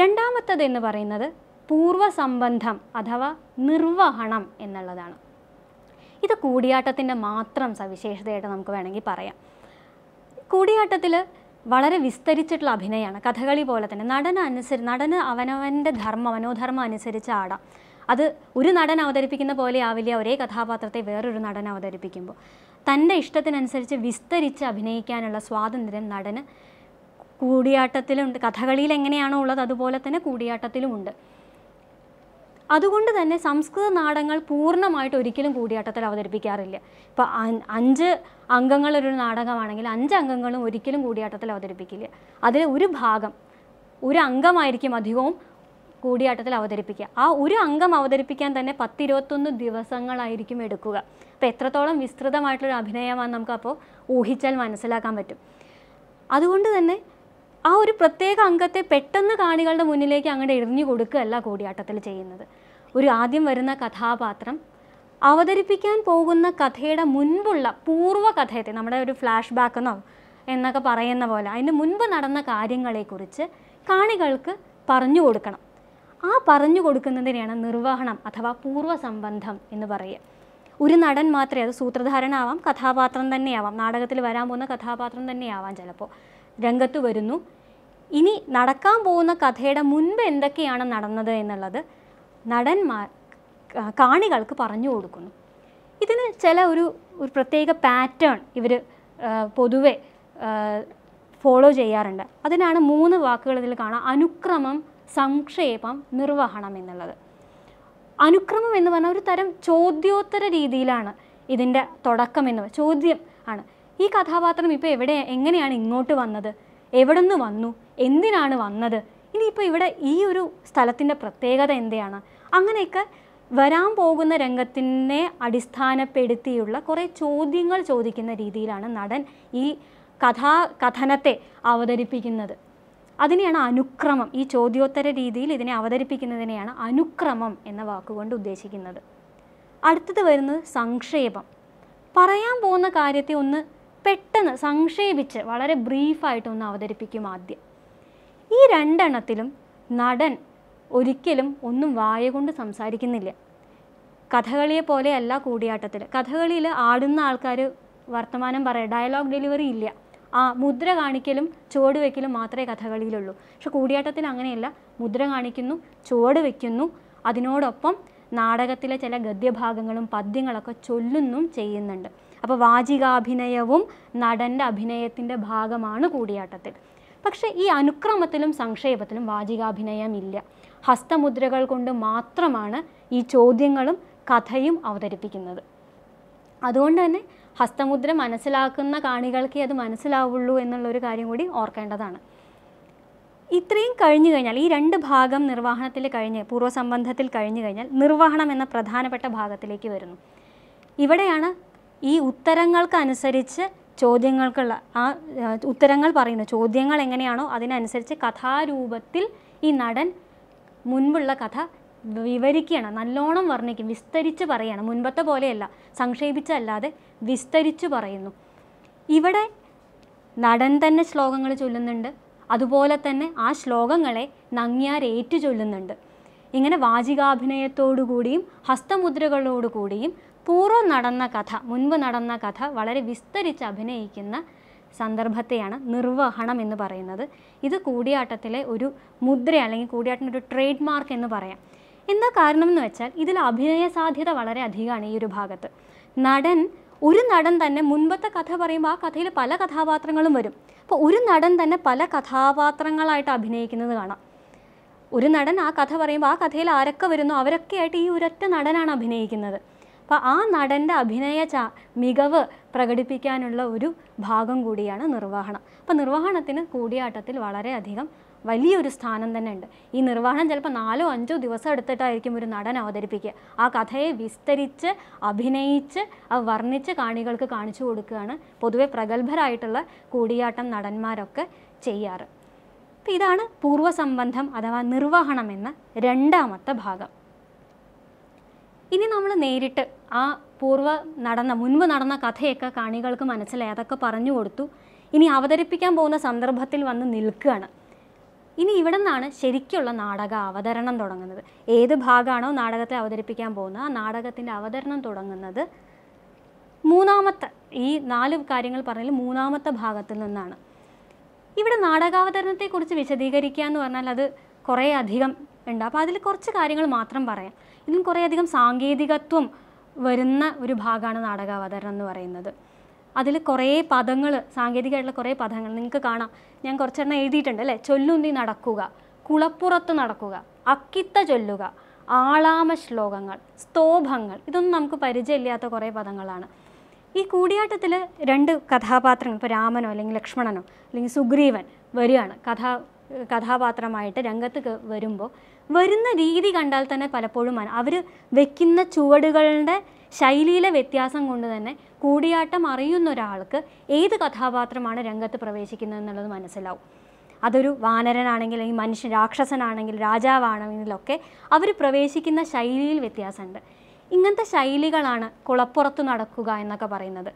രണ്ടാമത്തത് എന്ന് പറയുന്നത് പൂർവ്വസംബന്ധം അഥവാ നിർവഹണം എന്നുള്ളതാണ് ഇത് കൂടിയാട്ടത്തിൻ്റെ മാത്രം സവിശേഷതയായിട്ട് നമുക്ക് വേണമെങ്കിൽ പറയാം കൂടിയാട്ടത്തിൽ വളരെ വിസ്തരിച്ചിട്ടുള്ള അഭിനയമാണ് കഥകളി പോലെ തന്നെ നടന അനുസരി നടന് അവനവൻ്റെ ധർമ്മം മനോധർമ്മം അനുസരിച്ച് ആടാം അത് ഒരു നടൻ അവതരിപ്പിക്കുന്ന പോലെ ആവില്ല ഒരേ കഥാപാത്രത്തെ വേറൊരു നടൻ അവതരിപ്പിക്കുമ്പോൾ തൻ്റെ ഇഷ്ടത്തിനനുസരിച്ച് വിസ്തരിച്ച് അഭിനയിക്കാനുള്ള സ്വാതന്ത്ര്യം നടന് കൂടിയാട്ടത്തിലുണ്ട് കഥകളിയിൽ എങ്ങനെയാണോ ഉള്ളത് അതുപോലെ തന്നെ കൂടിയാട്ടത്തിലുമുണ്ട് അതുകൊണ്ട് തന്നെ സംസ്കൃത നാടകങ്ങൾ പൂർണ്ണമായിട്ട് ഒരിക്കലും കൂടിയാട്ടത്തിൽ അവതരിപ്പിക്കാറില്ല ഇപ്പോൾ അഞ്ച് അംഗങ്ങളൊരു നാടകമാണെങ്കിൽ അഞ്ച് അംഗങ്ങളും ഒരിക്കലും കൂടിയാട്ടത്തിൽ അവതരിപ്പിക്കില്ല അതിൽ ഒരു ഭാഗം ഒരു അംഗമായിരിക്കും അധികവും കൂടിയാട്ടത്തിൽ അവതരിപ്പിക്കുക ആ ഒരു അംഗം അവതരിപ്പിക്കാൻ തന്നെ പത്തിരുപത്തൊന്ന് ദിവസങ്ങളായിരിക്കും എടുക്കുക അപ്പോൾ എത്രത്തോളം വിസ്തൃതമായിട്ടുള്ള അഭിനയമാണ് നമുക്കപ്പോൾ ഊഹിച്ചാൽ മനസ്സിലാക്കാൻ പറ്റും അതുകൊണ്ട് തന്നെ ആ ഒരു പ്രത്യേക അംഗത്തെ പെട്ടെന്ന് കാണികളുടെ മുന്നിലേക്ക് അങ്ങോട്ട് എഴുതി കൊടുക്കുകയല്ല കൂടിയാട്ടത്തിൽ ചെയ്യുന്നത് ഒരു ആദ്യം വരുന്ന കഥാപാത്രം അവതരിപ്പിക്കാൻ പോകുന്ന കഥയുടെ മുൻപുള്ള പൂർവ്വ കഥയത്തെ നമ്മുടെ ഒരു ഫ്ലാഷ് ബാക്കെന്നോ എന്നൊക്കെ പറയുന്ന പോലെ അതിന് മുൻപ് നടന്ന കാര്യങ്ങളെക്കുറിച്ച് കാണികൾക്ക് പറഞ്ഞു കൊടുക്കണം ആ പറഞ്ഞു കൊടുക്കുന്നതിനെയാണ് നിർവഹണം അഥവാ സംബന്ധം എന്ന് പറയുക ഒരു നടൻ മാത്രമേ അത് സൂത്രധാരനാവാം കഥാപാത്രം തന്നെയാവാം നാടകത്തിൽ വരാൻ പോകുന്ന കഥാപാത്രം തന്നെയാവാം ചിലപ്പോൾ രംഗത്ത് വരുന്നു ഇനി നടക്കാൻ പോകുന്ന കഥയുടെ മുൻപ് എന്തൊക്കെയാണ് നടന്നത് എന്നുള്ളത് നടന്മാർ കാണികൾക്ക് പറഞ്ഞു കൊടുക്കുന്നു ഇതിന് ചില ഒരു ഒരു പ്രത്യേക പാറ്റേൺ ഇവർ പൊതുവെ ഫോളോ ചെയ്യാറുണ്ട് അതിനാണ് മൂന്ന് വാക്കുകൾ ഇതിൽ കാണാം അനുക്രമം സംക്ഷേപം നിർവഹണം എന്നുള്ളത് അനുക്രമം എന്ന് പറഞ്ഞാൽ ഒരു തരം ചോദ്യോത്തര രീതിയിലാണ് ഇതിൻ്റെ തുടക്കം എന്ന് ചോദ്യം ആണ് ഈ കഥാപാത്രം ഇപ്പോൾ എവിടെ എങ്ങനെയാണ് ഇങ്ങോട്ട് വന്നത് എവിടെ നിന്ന് വന്നു എന്തിനാണ് വന്നത് ഇനിയിപ്പോൾ ഇവിടെ ഈ ഒരു സ്ഥലത്തിൻ്റെ പ്രത്യേകത എന്തെയാണ് അങ്ങനെയൊക്കെ വരാൻ പോകുന്ന രംഗത്തിനെ അടിസ്ഥാനപ്പെടുത്തിയുള്ള കുറേ ചോദ്യങ്ങൾ ചോദിക്കുന്ന രീതിയിലാണ് നടൻ ഈ കഥാ കഥനത്തെ അവതരിപ്പിക്കുന്നത് അതിനെയാണ് അനുക്രമം ഈ ചോദ്യോത്തര രീതിയിൽ ഇതിനെ അവതരിപ്പിക്കുന്നതിനെയാണ് അനുക്രമം എന്ന വാക്കുകൊണ്ട് ഉദ്ദേശിക്കുന്നത് അടുത്തത് വരുന്നത് സംക്ഷേപം പറയാൻ പോകുന്ന കാര്യത്തെ ഒന്ന് പെട്ടെന്ന് സംക്ഷേപിച്ച് വളരെ ബ്രീഫായിട്ടൊന്ന് അവതരിപ്പിക്കും ആദ്യം ഈ രണ്ടെണ്ണത്തിലും നടൻ ഒരിക്കലും ഒന്നും വായ കൊണ്ട് സംസാരിക്കുന്നില്ല കഥകളിയെ പോലെയല്ല കൂടിയാട്ടത്തിൽ കഥകളിയിൽ ആടുന്ന ആൾക്കാർ വർത്തമാനം പറയാം ഡയലോഗ് ഡെലിവറി ഇല്ല ആ മുദ്ര കാണിക്കലും ചുവട് വയ്ക്കലും മാത്രമേ കഥകളിയിലുള്ളൂ പക്ഷെ കൂടിയാട്ടത്തിൽ അങ്ങനെയല്ല മുദ്ര കാണിക്കുന്നു ചുവട് വയ്ക്കുന്നു അതിനോടൊപ്പം നാടകത്തിലെ ചില ഗദ്യഭാഗങ്ങളും പദ്യങ്ങളൊക്കെ ചൊല്ലുന്നും ചെയ്യുന്നുണ്ട് അപ്പോൾ വാചികാഭിനയവും നടൻ്റെ അഭിനയത്തിൻ്റെ ഭാഗമാണ് കൂടിയാട്ടത്തിൽ പക്ഷേ ഈ അനുക്രമത്തിലും സംക്ഷേപത്തിലും വാചികാഭിനയമില്ല ഹസ്തമുദ്രകൾ കൊണ്ട് മാത്രമാണ് ഈ ചോദ്യങ്ങളും കഥയും അവതരിപ്പിക്കുന്നത് അതുകൊണ്ട് തന്നെ ഹസ്തമുദ്ര മനസ്സിലാക്കുന്ന കാണികൾക്കേ അത് മനസ്സിലാവുള്ളൂ എന്നുള്ളൊരു കാര്യം കൂടി ഓർക്കേണ്ടതാണ് ഇത്രയും കഴിഞ്ഞു കഴിഞ്ഞാൽ ഈ രണ്ട് ഭാഗം നിർവഹണത്തിൽ കഴിഞ്ഞ് പൂർവ്വസംബന്ധത്തിൽ കഴിഞ്ഞു കഴിഞ്ഞാൽ നിർവഹണം എന്ന പ്രധാനപ്പെട്ട ഭാഗത്തിലേക്ക് വരുന്നു ഇവിടെയാണ് ഈ ഉത്തരങ്ങൾക്കനുസരിച്ച് ചോദ്യങ്ങൾക്കുള്ള ആ ഉത്തരങ്ങൾ പറയുന്ന ചോദ്യങ്ങൾ എങ്ങനെയാണോ അതിനനുസരിച്ച് കഥാരൂപത്തിൽ ഈ നടൻ മുൻപുള്ള കഥ വിവരിക്കുകയാണ് നല്ലോണം വർണ്ണിക്കും വിസ്തരിച്ച് പറയുകയാണ് മുൻപത്തെ പോലെയല്ല സംക്ഷേപിച്ചല്ലാതെ വിസ്തരിച്ച് പറയുന്നു ഇവിടെ നടൻ തന്നെ ശ്ലോകങ്ങൾ ചൊല്ലുന്നുണ്ട് അതുപോലെ തന്നെ ആ ശ്ലോകങ്ങളെ നങ്ങിയാരേറ്റു ചൊല്ലുന്നുണ്ട് ഇങ്ങനെ വാചികാഭിനയത്തോടുകൂടിയും ഹസ്തമുദ്രകളോടുകൂടിയും പൂർവ്വം നടന്ന കഥ മുൻപ് നടന്ന കഥ വളരെ വിസ്തരിച്ച് അഭിനയിക്കുന്ന സന്ദർഭത്തെയാണ് നിർവഹണം എന്ന് പറയുന്നത് ഇത് കൂടിയാട്ടത്തിലെ ഒരു മുദ്ര അല്ലെങ്കിൽ കൂടിയാട്ടത്തിൻ്റെ ഒരു ട്രേഡ് മാർക്ക് എന്ന് പറയാം എന്താ കാരണം എന്ന് വെച്ചാൽ ഇതിൽ അഭിനയ സാധ്യത വളരെ അധികമാണ് ഈ ഒരു ഭാഗത്ത് നടൻ ഒരു നടൻ തന്നെ മുൻപത്തെ കഥ പറയുമ്പോൾ ആ കഥയിൽ പല കഥാപാത്രങ്ങളും വരും അപ്പോൾ ഒരു നടൻ തന്നെ പല കഥാപാത്രങ്ങളായിട്ട് അഭിനയിക്കുന്നത് കാണാം ഒരു നടൻ ആ കഥ പറയുമ്പോൾ ആ കഥയിൽ ആരൊക്കെ വരുന്നു അവരൊക്കെ ആയിട്ട് ഈ ഒരൊറ്റ നടനാണ് അഭിനയിക്കുന്നത് അപ്പോൾ ആ നടൻ്റെ അഭിനയ മികവ് പ്രകടിപ്പിക്കാനുള്ള ഒരു ഭാഗം കൂടിയാണ് നിർവഹണം അപ്പോൾ നിർവഹണത്തിന് കൂടിയാട്ടത്തിൽ വളരെയധികം വലിയൊരു സ്ഥാനം തന്നെ ഉണ്ട് ഈ നിർവഹണം ചിലപ്പോൾ നാലോ അഞ്ചോ ദിവസം എടുത്തിട്ടായിരിക്കും ഒരു നടൻ അവതരിപ്പിക്കുക ആ കഥയെ വിസ്തരിച്ച് അഭിനയിച്ച് അത് വർണ്ണിച്ച് കാണികൾക്ക് കാണിച്ചു കൊടുക്കുകയാണ് പൊതുവെ പ്രഗത്ഭരായിട്ടുള്ള കൂടിയാട്ടം നടന്മാരൊക്കെ ചെയ്യാറ് അപ്പം ഇതാണ് പൂർവ്വസംബന്ധം അഥവാ നിർവഹണം എന്ന രണ്ടാമത്തെ ഭാഗം ഇനി നമ്മൾ നേരിട്ട് ആ പൂർവ്വ നടന്ന മുൻപ് നടന്ന കഥയൊക്കെ കാണികൾക്ക് മനസ്സിലായി അതൊക്കെ പറഞ്ഞു കൊടുത്തു ഇനി അവതരിപ്പിക്കാൻ പോകുന്ന സന്ദർഭത്തിൽ വന്ന് നിൽക്കുകയാണ് ഇനി ഇവിടെ നിന്നാണ് ശരിക്കുള്ള നാടക അവതരണം തുടങ്ങുന്നത് ഏത് ഭാഗമാണോ നാടകത്തെ അവതരിപ്പിക്കാൻ പോകുന്നത് ആ നാടകത്തിൻ്റെ അവതരണം തുടങ്ങുന്നത് മൂന്നാമത്തെ ഈ നാല് കാര്യങ്ങൾ പറഞ്ഞാൽ മൂന്നാമത്തെ ഭാഗത്തിൽ നിന്നാണ് ഇവിടെ നാടകാവതരണത്തെക്കുറിച്ച് വിശദീകരിക്കുക എന്ന് പറഞ്ഞാൽ അത് കുറേ അധികം ഉണ്ട് അപ്പോൾ അതിൽ കുറച്ച് കാര്യങ്ങൾ മാത്രം പറയാം ഇതിന് അധികം സാങ്കേതികത്വം വരുന്ന ഒരു ഭാഗമാണ് നാടകാവതരണം എന്ന് പറയുന്നത് അതിൽ കുറേ പദങ്ങൾ സാങ്കേതികമായിട്ടുള്ള കുറേ പദങ്ങൾ നിങ്ങൾക്ക് കാണാം ഞാൻ കുറച്ചെണ്ണം എഴുതിയിട്ടുണ്ട് അല്ലേ ചൊല്ലുന്നി നടക്കുക കുളപ്പുറത്ത് നടക്കുക അക്കിത്ത ചൊല്ലുക ആളാമ ശ്ലോകങ്ങൾ സ്തോഭങ്ങൾ ഇതൊന്നും നമുക്ക് പരിചയമില്ലാത്ത കുറേ പദങ്ങളാണ് ഈ കൂടിയാട്ടത്തിൽ രണ്ട് കഥാപാത്രങ്ങൾ ഇപ്പോൾ രാമനോ അല്ലെങ്കിൽ ലക്ഷ്മണനോ അല്ലെങ്കിൽ സുഗ്രീവൻ വരികയാണ് കഥാ കഥാപാത്രമായിട്ട് രംഗത്ത് വരുമ്പോൾ വരുന്ന രീതി കണ്ടാൽ തന്നെ പലപ്പോഴും അവർ വെക്കുന്ന ചുവടുകളുടെ ശൈലിയിലെ വ്യത്യാസം കൊണ്ട് തന്നെ കൂടിയാട്ടം അറിയുന്ന ഒരാൾക്ക് ഏത് കഥാപാത്രമാണ് രംഗത്ത് പ്രവേശിക്കുന്നത് എന്നുള്ളത് മനസ്സിലാവും അതൊരു വാനരനാണെങ്കിൽ അല്ലെങ്കിൽ മനുഷ്യൻ രാക്ഷസനാണെങ്കിൽ രാജാവാണെങ്കിലൊക്കെ അവർ പ്രവേശിക്കുന്ന ശൈലിയിൽ വ്യത്യാസമുണ്ട് ഇങ്ങനത്തെ ശൈലികളാണ് കുളപ്പുറത്ത് നടക്കുക എന്നൊക്കെ പറയുന്നത്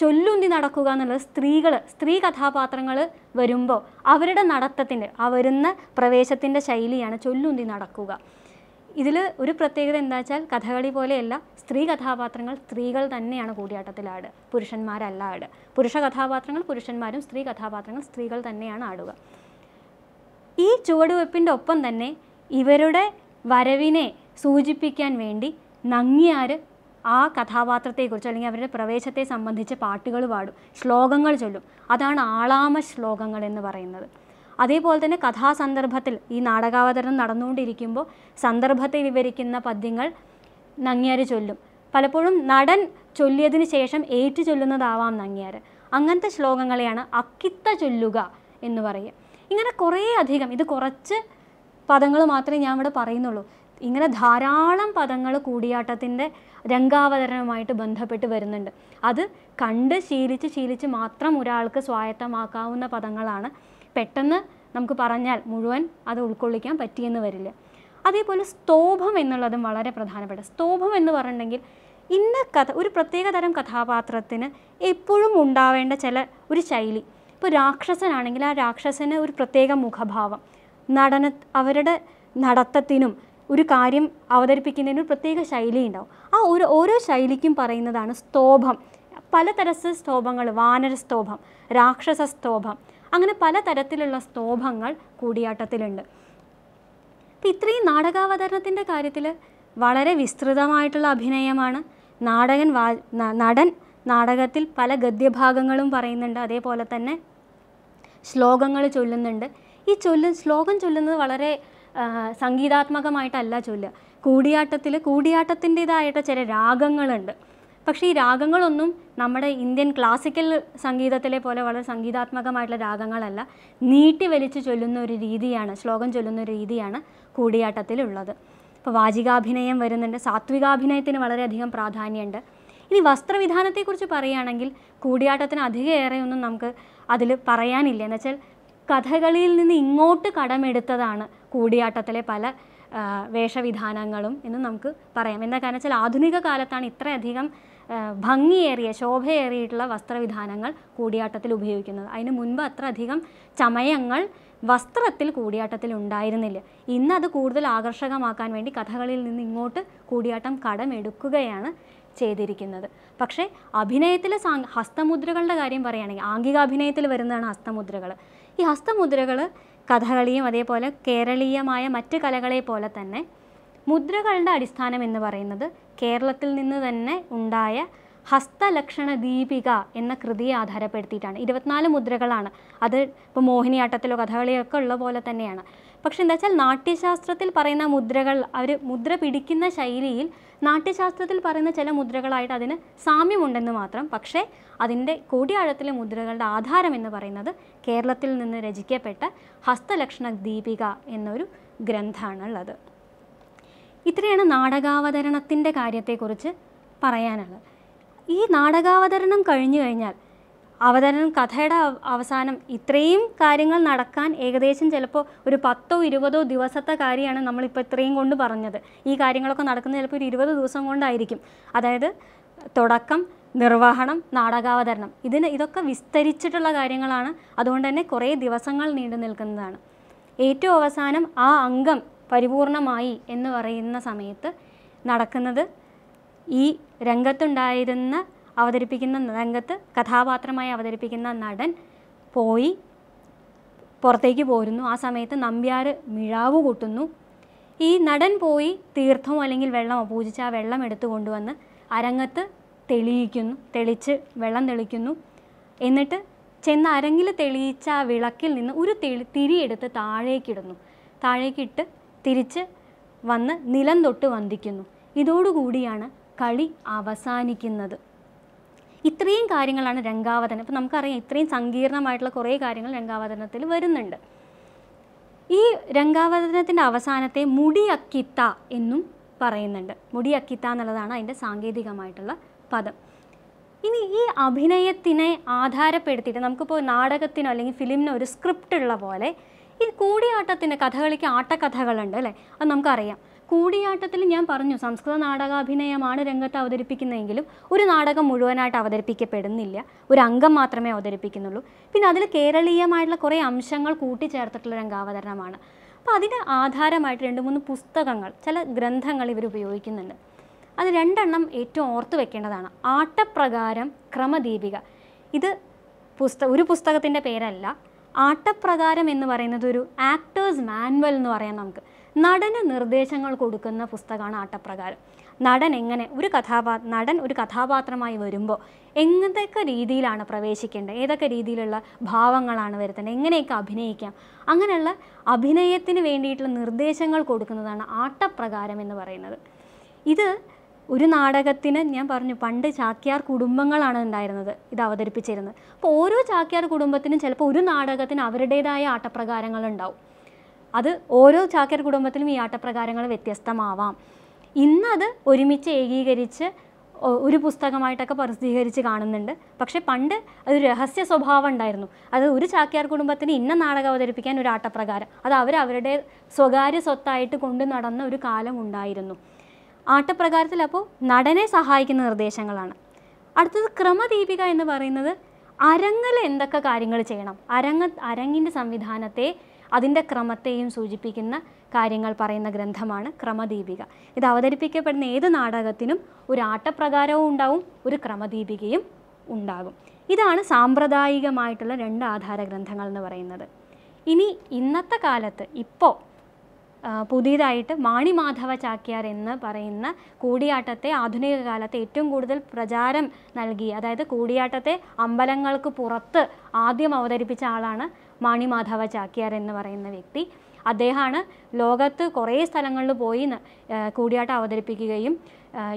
ചൊല്ലുന്തി നടക്കുക എന്നുള്ളത് സ്ത്രീകൾ സ്ത്രീ കഥാപാത്രങ്ങൾ വരുമ്പോൾ അവരുടെ നടത്തത്തിൻ്റെ ആ വരുന്ന പ്രവേശത്തിൻ്റെ ശൈലിയാണ് ചൊല്ലുന്തി നടക്കുക ഇതിൽ ഒരു പ്രത്യേകത എന്താ വെച്ചാൽ കഥകളി പോലെയല്ല സ്ത്രീ കഥാപാത്രങ്ങൾ സ്ത്രീകൾ തന്നെയാണ് കൂടിയാട്ടത്തിൽ ആട് പുരുഷന്മാരല്ല ആട് പുരുഷ കഥാപാത്രങ്ങൾ പുരുഷന്മാരും സ്ത്രീ കഥാപാത്രങ്ങൾ സ്ത്രീകൾ തന്നെയാണ് ആടുക ഈ ചുവടുവെപ്പിൻ്റെ ഒപ്പം തന്നെ ഇവരുടെ വരവിനെ സൂചിപ്പിക്കാൻ വേണ്ടി നങ്ങിയാർ ആ കഥാപാത്രത്തെക്കുറിച്ച് അല്ലെങ്കിൽ അവരുടെ പ്രവേശത്തെ സംബന്ധിച്ച് പാട്ടുകൾ പാടും ശ്ലോകങ്ങൾ ചൊല്ലും അതാണ് ആളാമ ശ്ലോകങ്ങൾ എന്ന് പറയുന്നത് അതേപോലെ തന്നെ കഥാസന്ദർഭത്തിൽ ഈ നാടകാവതരണം നടന്നുകൊണ്ടിരിക്കുമ്പോൾ സന്ദർഭത്തെ വിവരിക്കുന്ന പദ്യങ്ങൾ നങ്ങിയാർ ചൊല്ലും പലപ്പോഴും നടൻ ചൊല്ലിയതിന് ശേഷം ഏറ്റു ചൊല്ലുന്നതാവാം നങ്ങിയാർ അങ്ങനത്തെ ശ്ലോകങ്ങളെയാണ് അക്കിത്ത ചൊല്ലുക എന്ന് പറയുക ഇങ്ങനെ കുറേ അധികം ഇത് കുറച്ച് പദങ്ങൾ മാത്രമേ ഞാൻ ഇവിടെ പറയുന്നുള്ളൂ ഇങ്ങനെ ധാരാളം പദങ്ങൾ കൂടിയാട്ടത്തിൻ്റെ രംഗാവതരണവുമായിട്ട് ബന്ധപ്പെട്ട് വരുന്നുണ്ട് അത് കണ്ട് ശീലിച്ച് ശീലിച്ച് മാത്രം ഒരാൾക്ക് സ്വായത്തമാക്കാവുന്ന പദങ്ങളാണ് പെട്ടെന്ന് നമുക്ക് പറഞ്ഞാൽ മുഴുവൻ അത് ഉൾക്കൊള്ളിക്കാൻ പറ്റിയെന്ന് വരില്ല അതേപോലെ സ്തോഭം എന്നുള്ളതും വളരെ പ്രധാനപ്പെട്ട സ്തോഭം എന്ന് പറഞ്ഞിട്ടുണ്ടെങ്കിൽ ഇന്ന കഥ ഒരു പ്രത്യേക തരം കഥാപാത്രത്തിന് എപ്പോഴും ഉണ്ടാവേണ്ട ചില ഒരു ശൈലി ഇപ്പോൾ രാക്ഷസനാണെങ്കിൽ ആ രാക്ഷസന് ഒരു പ്രത്യേക മുഖഭാവം നടന അവരുടെ നടത്തത്തിനും ഒരു കാര്യം അവതരിപ്പിക്കുന്നതിന് ഒരു പ്രത്യേക ശൈലി ഉണ്ടാവും ആ ഒരു ഓരോ ശൈലിക്കും പറയുന്നതാണ് സ്തോഭം പലതരസ് സ്തോഭങ്ങൾ വാനര സ്തോഭം രാക്ഷസ സ്തോഭം അങ്ങനെ പലതരത്തിലുള്ള സ്തോഭങ്ങൾ കൂടിയാട്ടത്തിലുണ്ട് അപ്പം ഇത്രയും നാടകാവതരണത്തിൻ്റെ കാര്യത്തിൽ വളരെ വിസ്തൃതമായിട്ടുള്ള അഭിനയമാണ് നാടകൻ വാ നടൻ നാടകത്തിൽ പല ഗദ്യഭാഗങ്ങളും പറയുന്നുണ്ട് അതേപോലെ തന്നെ ശ്ലോകങ്ങൾ ചൊല്ലുന്നുണ്ട് ഈ ചൊല്ല് ശ്ലോകം ചൊല്ലുന്നത് വളരെ സംഗീതാത്മകമായിട്ടല്ല ചൊല്ലുക കൂടിയാട്ടത്തിൽ കൂടിയാട്ടത്തിൻ്റെതായിട്ട് ചില രാഗങ്ങളുണ്ട് പക്ഷേ ഈ രാഗങ്ങളൊന്നും നമ്മുടെ ഇന്ത്യൻ ക്ലാസിക്കൽ സംഗീതത്തിലെ പോലെ വളരെ സംഗീതാത്മകമായിട്ടുള്ള രാഗങ്ങളല്ല നീട്ടി വലിച്ച് ചൊല്ലുന്ന ഒരു രീതിയാണ് ശ്ലോകം ചൊല്ലുന്ന ഒരു രീതിയാണ് കൂടിയാട്ടത്തിലുള്ളത് ഇപ്പോൾ വാചികാഭിനയം വരുന്നുണ്ട് സാത്വികാഭിനയത്തിന് വളരെയധികം പ്രാധാന്യമുണ്ട് ഇനി വസ്ത്രവിധാനത്തെക്കുറിച്ച് പറയുകയാണെങ്കിൽ കൂടിയാട്ടത്തിന് ഏറെ ഒന്നും നമുക്ക് അതിൽ പറയാനില്ല എന്നുവെച്ചാൽ കഥകളിയിൽ നിന്ന് ഇങ്ങോട്ട് കടമെടുത്തതാണ് കൂടിയാട്ടത്തിലെ പല വേഷവിധാനങ്ങളും എന്ന് നമുക്ക് പറയാം എന്താ കാരണം വെച്ചാൽ ആധുനിക കാലത്താണ് ഇത്രയധികം ഭംഗിയേറിയ ശോഭയേറിയിട്ടുള്ള വസ്ത്രവിധാനങ്ങൾ കൂടിയാട്ടത്തിൽ ഉപയോഗിക്കുന്നത് അതിന് മുൻപ് അത്ര അധികം ചമയങ്ങൾ വസ്ത്രത്തിൽ കൂടിയാട്ടത്തിൽ ഉണ്ടായിരുന്നില്ല ഇന്ന് അത് കൂടുതൽ ആകർഷകമാക്കാൻ വേണ്ടി കഥകളിൽ നിന്ന് ഇങ്ങോട്ട് കൂടിയാട്ടം കടമെടുക്കുകയാണ് ചെയ്തിരിക്കുന്നത് പക്ഷേ അഭിനയത്തിലെ സാ ഹസ്തമുദ്രകളുടെ കാര്യം പറയുകയാണെങ്കിൽ ആംഗികാഭിനയത്തിൽ വരുന്നതാണ് ഹസ്തമുദ്രകൾ ഈ ഹസ്തമുദ്രകൾ കഥകളിയും അതേപോലെ കേരളീയമായ മറ്റ് കലകളെ പോലെ തന്നെ മുദ്രകളുടെ അടിസ്ഥാനം എന്ന് പറയുന്നത് കേരളത്തിൽ നിന്ന് തന്നെ ഉണ്ടായ ഹസ്തലക്ഷണ ദീപിക എന്ന കൃതിയെ ആധാരപ്പെടുത്തിയിട്ടാണ് ഇരുപത്തിനാല് മുദ്രകളാണ് അത് ഇപ്പോൾ മോഹിനിയാട്ടത്തിലോ കഥകളിയോ ഒക്കെ ഉള്ള പോലെ തന്നെയാണ് പക്ഷെ എന്താ വെച്ചാൽ നാട്യശാസ്ത്രത്തിൽ പറയുന്ന മുദ്രകൾ അവർ മുദ്ര പിടിക്കുന്ന ശൈലിയിൽ നാട്യശാസ്ത്രത്തിൽ പറയുന്ന ചില മുദ്രകളായിട്ട് അതിന് സാമ്യമുണ്ടെന്ന് മാത്രം പക്ഷേ അതിൻ്റെ കൂടിയാഴത്തിലെ മുദ്രകളുടെ ആധാരം എന്ന് പറയുന്നത് കേരളത്തിൽ നിന്ന് രചിക്കപ്പെട്ട ഹസ്തലക്ഷണ ദീപിക എന്നൊരു ഗ്രന്ഥമാണുള്ളത് ഇത്രയാണ് നാടകാവതരണത്തിൻ്റെ കാര്യത്തെക്കുറിച്ച് പറയാനുള്ളത് ഈ നാടകാവതരണം കഴിഞ്ഞു കഴിഞ്ഞാൽ അവതരണം കഥയുടെ അവസാനം ഇത്രയും കാര്യങ്ങൾ നടക്കാൻ ഏകദേശം ചിലപ്പോൾ ഒരു പത്തോ ഇരുപതോ ദിവസത്തെ കാര്യമാണ് നമ്മളിപ്പോൾ ഇത്രയും കൊണ്ട് പറഞ്ഞത് ഈ കാര്യങ്ങളൊക്കെ നടക്കുന്നത് ചിലപ്പോൾ ഒരു ഇരുപത് ദിവസം കൊണ്ടായിരിക്കും അതായത് തുടക്കം നിർവഹണം നാടകാവതരണം ഇതിന് ഇതൊക്കെ വിസ്തരിച്ചിട്ടുള്ള കാര്യങ്ങളാണ് അതുകൊണ്ട് തന്നെ കുറേ ദിവസങ്ങൾ നീണ്ടു നിൽക്കുന്നതാണ് ഏറ്റവും അവസാനം ആ അംഗം പരിപൂർണമായി എന്ന് പറയുന്ന സമയത്ത് നടക്കുന്നത് ഈ രംഗത്തുണ്ടായിരുന്ന അവതരിപ്പിക്കുന്ന രംഗത്ത് കഥാപാത്രമായി അവതരിപ്പിക്കുന്ന നടൻ പോയി പുറത്തേക്ക് പോരുന്നു ആ സമയത്ത് നമ്പ്യാർ മിഴാവ് കൂട്ടുന്നു ഈ നടൻ പോയി തീർത്ഥമോ അല്ലെങ്കിൽ വെള്ളമോ പൂജിച്ച് ആ വെള്ളം എടുത്തു കൊണ്ടുവന്ന് അരങ്ങത്ത് തെളിയിക്കുന്നു തെളിച്ച് വെള്ളം തെളിക്കുന്നു എന്നിട്ട് ചെന്ന് അരങ്ങിൽ തെളിയിച്ച ആ വിളക്കിൽ നിന്ന് ഒരു തെളി തിരിയെടുത്ത് താഴേക്കിടുന്നു താഴേക്കിട്ട് തിരിച്ച് വന്ന് നിലം തൊട്ട് വന്ദിക്കുന്നു ഇതോടുകൂടിയാണ് കളി അവസാനിക്കുന്നത് ഇത്രയും കാര്യങ്ങളാണ് രംഗാവതനം ഇപ്പം നമുക്കറിയാം ഇത്രയും സങ്കീർണമായിട്ടുള്ള കുറേ കാര്യങ്ങൾ രംഗാവതനത്തിൽ വരുന്നുണ്ട് ഈ രംഗാവതനത്തിൻ്റെ അവസാനത്തെ മുടിയക്കിത്ത എന്നും പറയുന്നുണ്ട് മുടിയക്കിത്ത എന്നുള്ളതാണ് അതിൻ്റെ സാങ്കേതികമായിട്ടുള്ള പദം ഇനി ഈ അഭിനയത്തിനെ ആധാരപ്പെടുത്തിയിട്ട് നമുക്കിപ്പോൾ നാടകത്തിനോ അല്ലെങ്കിൽ ഫിലിമിനോ ഒരു സ്ക്രിപ്റ്റ് ഉള്ള പോലെ ഈ കൂടിയാട്ടത്തിൻ്റെ കഥകളിക്ക് ആട്ടക്കഥകളുണ്ട് അല്ലേ അത് നമുക്കറിയാം കൂടിയാട്ടത്തിൽ ഞാൻ പറഞ്ഞു സംസ്കൃത നാടകാഭിനയമാണ് രംഗത്ത് അവതരിപ്പിക്കുന്നതെങ്കിലും ഒരു നാടകം മുഴുവനായിട്ട് അവതരിപ്പിക്കപ്പെടുന്നില്ല ഒരു അംഗം മാത്രമേ അവതരിപ്പിക്കുന്നുള്ളൂ പിന്നെ അതിൽ കേരളീയമായിട്ടുള്ള കുറേ അംശങ്ങൾ കൂട്ടിച്ചേർത്തിട്ടുള്ള രംഗാവതരണമാണ് അപ്പോൾ അതിന് ആധാരമായിട്ട് രണ്ട് മൂന്ന് പുസ്തകങ്ങൾ ചില ഗ്രന്ഥങ്ങൾ ഇവർ ഉപയോഗിക്കുന്നുണ്ട് അത് രണ്ടെണ്ണം ഏറ്റവും ഓർത്തു വെക്കേണ്ടതാണ് ആട്ടപ്രകാരം ക്രമദീപിക ഇത് പുസ്തക ഒരു പുസ്തകത്തിൻ്റെ പേരല്ല ആട്ടപ്രകാരം എന്ന് പറയുന്നത് ഒരു ആക്ടേഴ്സ് മാനുവൽ എന്ന് പറയാം നമുക്ക് നടന് നിർദ്ദേശങ്ങൾ കൊടുക്കുന്ന പുസ്തകമാണ് ആട്ടപ്രകാരം നടൻ എങ്ങനെ ഒരു കഥാപാ നടൻ ഒരു കഥാപാത്രമായി വരുമ്പോൾ എങ്ങനത്തെയൊക്കെ രീതിയിലാണ് പ്രവേശിക്കേണ്ടത് ഏതൊക്കെ രീതിയിലുള്ള ഭാവങ്ങളാണ് വരുത്തേണ്ടത് എങ്ങനെയൊക്കെ അഭിനയിക്കാം അങ്ങനെയുള്ള അഭിനയത്തിന് വേണ്ടിയിട്ടുള്ള നിർദ്ദേശങ്ങൾ കൊടുക്കുന്നതാണ് ആട്ടപ്രകാരം എന്ന് പറയുന്നത് ഇത് ഒരു നാടകത്തിന് ഞാൻ പറഞ്ഞു പണ്ട് ചാക്യാർ കുടുംബങ്ങളാണ് ഉണ്ടായിരുന്നത് ഇത് അവതരിപ്പിച്ചിരുന്നത് അപ്പോൾ ഓരോ ചാക്യാർ കുടുംബത്തിനും ചിലപ്പോൾ ഒരു നാടകത്തിന് അവരുടേതായ ആട്ടപ്രകാരങ്ങൾ ഉണ്ടാവും അത് ഓരോ ചാക്യാർ കുടുംബത്തിലും ഈ ആട്ടപ്രകാരങ്ങൾ വ്യത്യസ്തമാവാം ഇന്നത് ഒരുമിച്ച് ഏകീകരിച്ച് ഒരു പുസ്തകമായിട്ടൊക്കെ പ്രസിദ്ധീകരിച്ച് കാണുന്നുണ്ട് പക്ഷേ പണ്ട് അത് രഹസ്യ സ്വഭാവം ഉണ്ടായിരുന്നു അത് ഒരു ചാക്യാർ കുടുംബത്തിന് ഇന്ന നാടകം അവതരിപ്പിക്കാൻ ഒരു ആട്ടപ്രകാരം അത് അവർ അവരുടെ സ്വകാര്യ സ്വത്തായിട്ട് കൊണ്ടു നടന്ന ഒരു കാലം ഉണ്ടായിരുന്നു ആട്ടപ്രകാരത്തിൽ അപ്പോൾ നടനെ സഹായിക്കുന്ന നിർദ്ദേശങ്ങളാണ് അടുത്തത് ക്രമദീപിക എന്ന് പറയുന്നത് അരങ്ങൽ എന്തൊക്കെ കാര്യങ്ങൾ ചെയ്യണം അരങ്ങ അരങ്ങിൻ്റെ സംവിധാനത്തെ അതിൻ്റെ ക്രമത്തെയും സൂചിപ്പിക്കുന്ന കാര്യങ്ങൾ പറയുന്ന ഗ്രന്ഥമാണ് ക്രമദീപിക ഇത് അവതരിപ്പിക്കപ്പെടുന്ന ഏത് നാടകത്തിനും ഒരു ആട്ടപ്രകാരവും ഉണ്ടാവും ഒരു ക്രമദീപികയും ഉണ്ടാകും ഇതാണ് സാമ്പ്രദായികമായിട്ടുള്ള രണ്ട് ആധാര ഗ്രന്ഥങ്ങൾ എന്ന് പറയുന്നത് ഇനി ഇന്നത്തെ കാലത്ത് ഇപ്പോൾ പുതിയതായിട്ട് മാണിമാധവ ചാക്യാർ എന്ന് പറയുന്ന കൂടിയാട്ടത്തെ ആധുനിക കാലത്ത് ഏറ്റവും കൂടുതൽ പ്രചാരം നൽകി അതായത് കൂടിയാട്ടത്തെ അമ്പലങ്ങൾക്ക് പുറത്ത് ആദ്യം അവതരിപ്പിച്ച ആളാണ് മാണിമാധവ ചാക്യാർ എന്ന് പറയുന്ന വ്യക്തി അദ്ദേഹമാണ് ലോകത്ത് കുറേ സ്ഥലങ്ങളിൽ പോയി കൂടിയാട്ടം അവതരിപ്പിക്കുകയും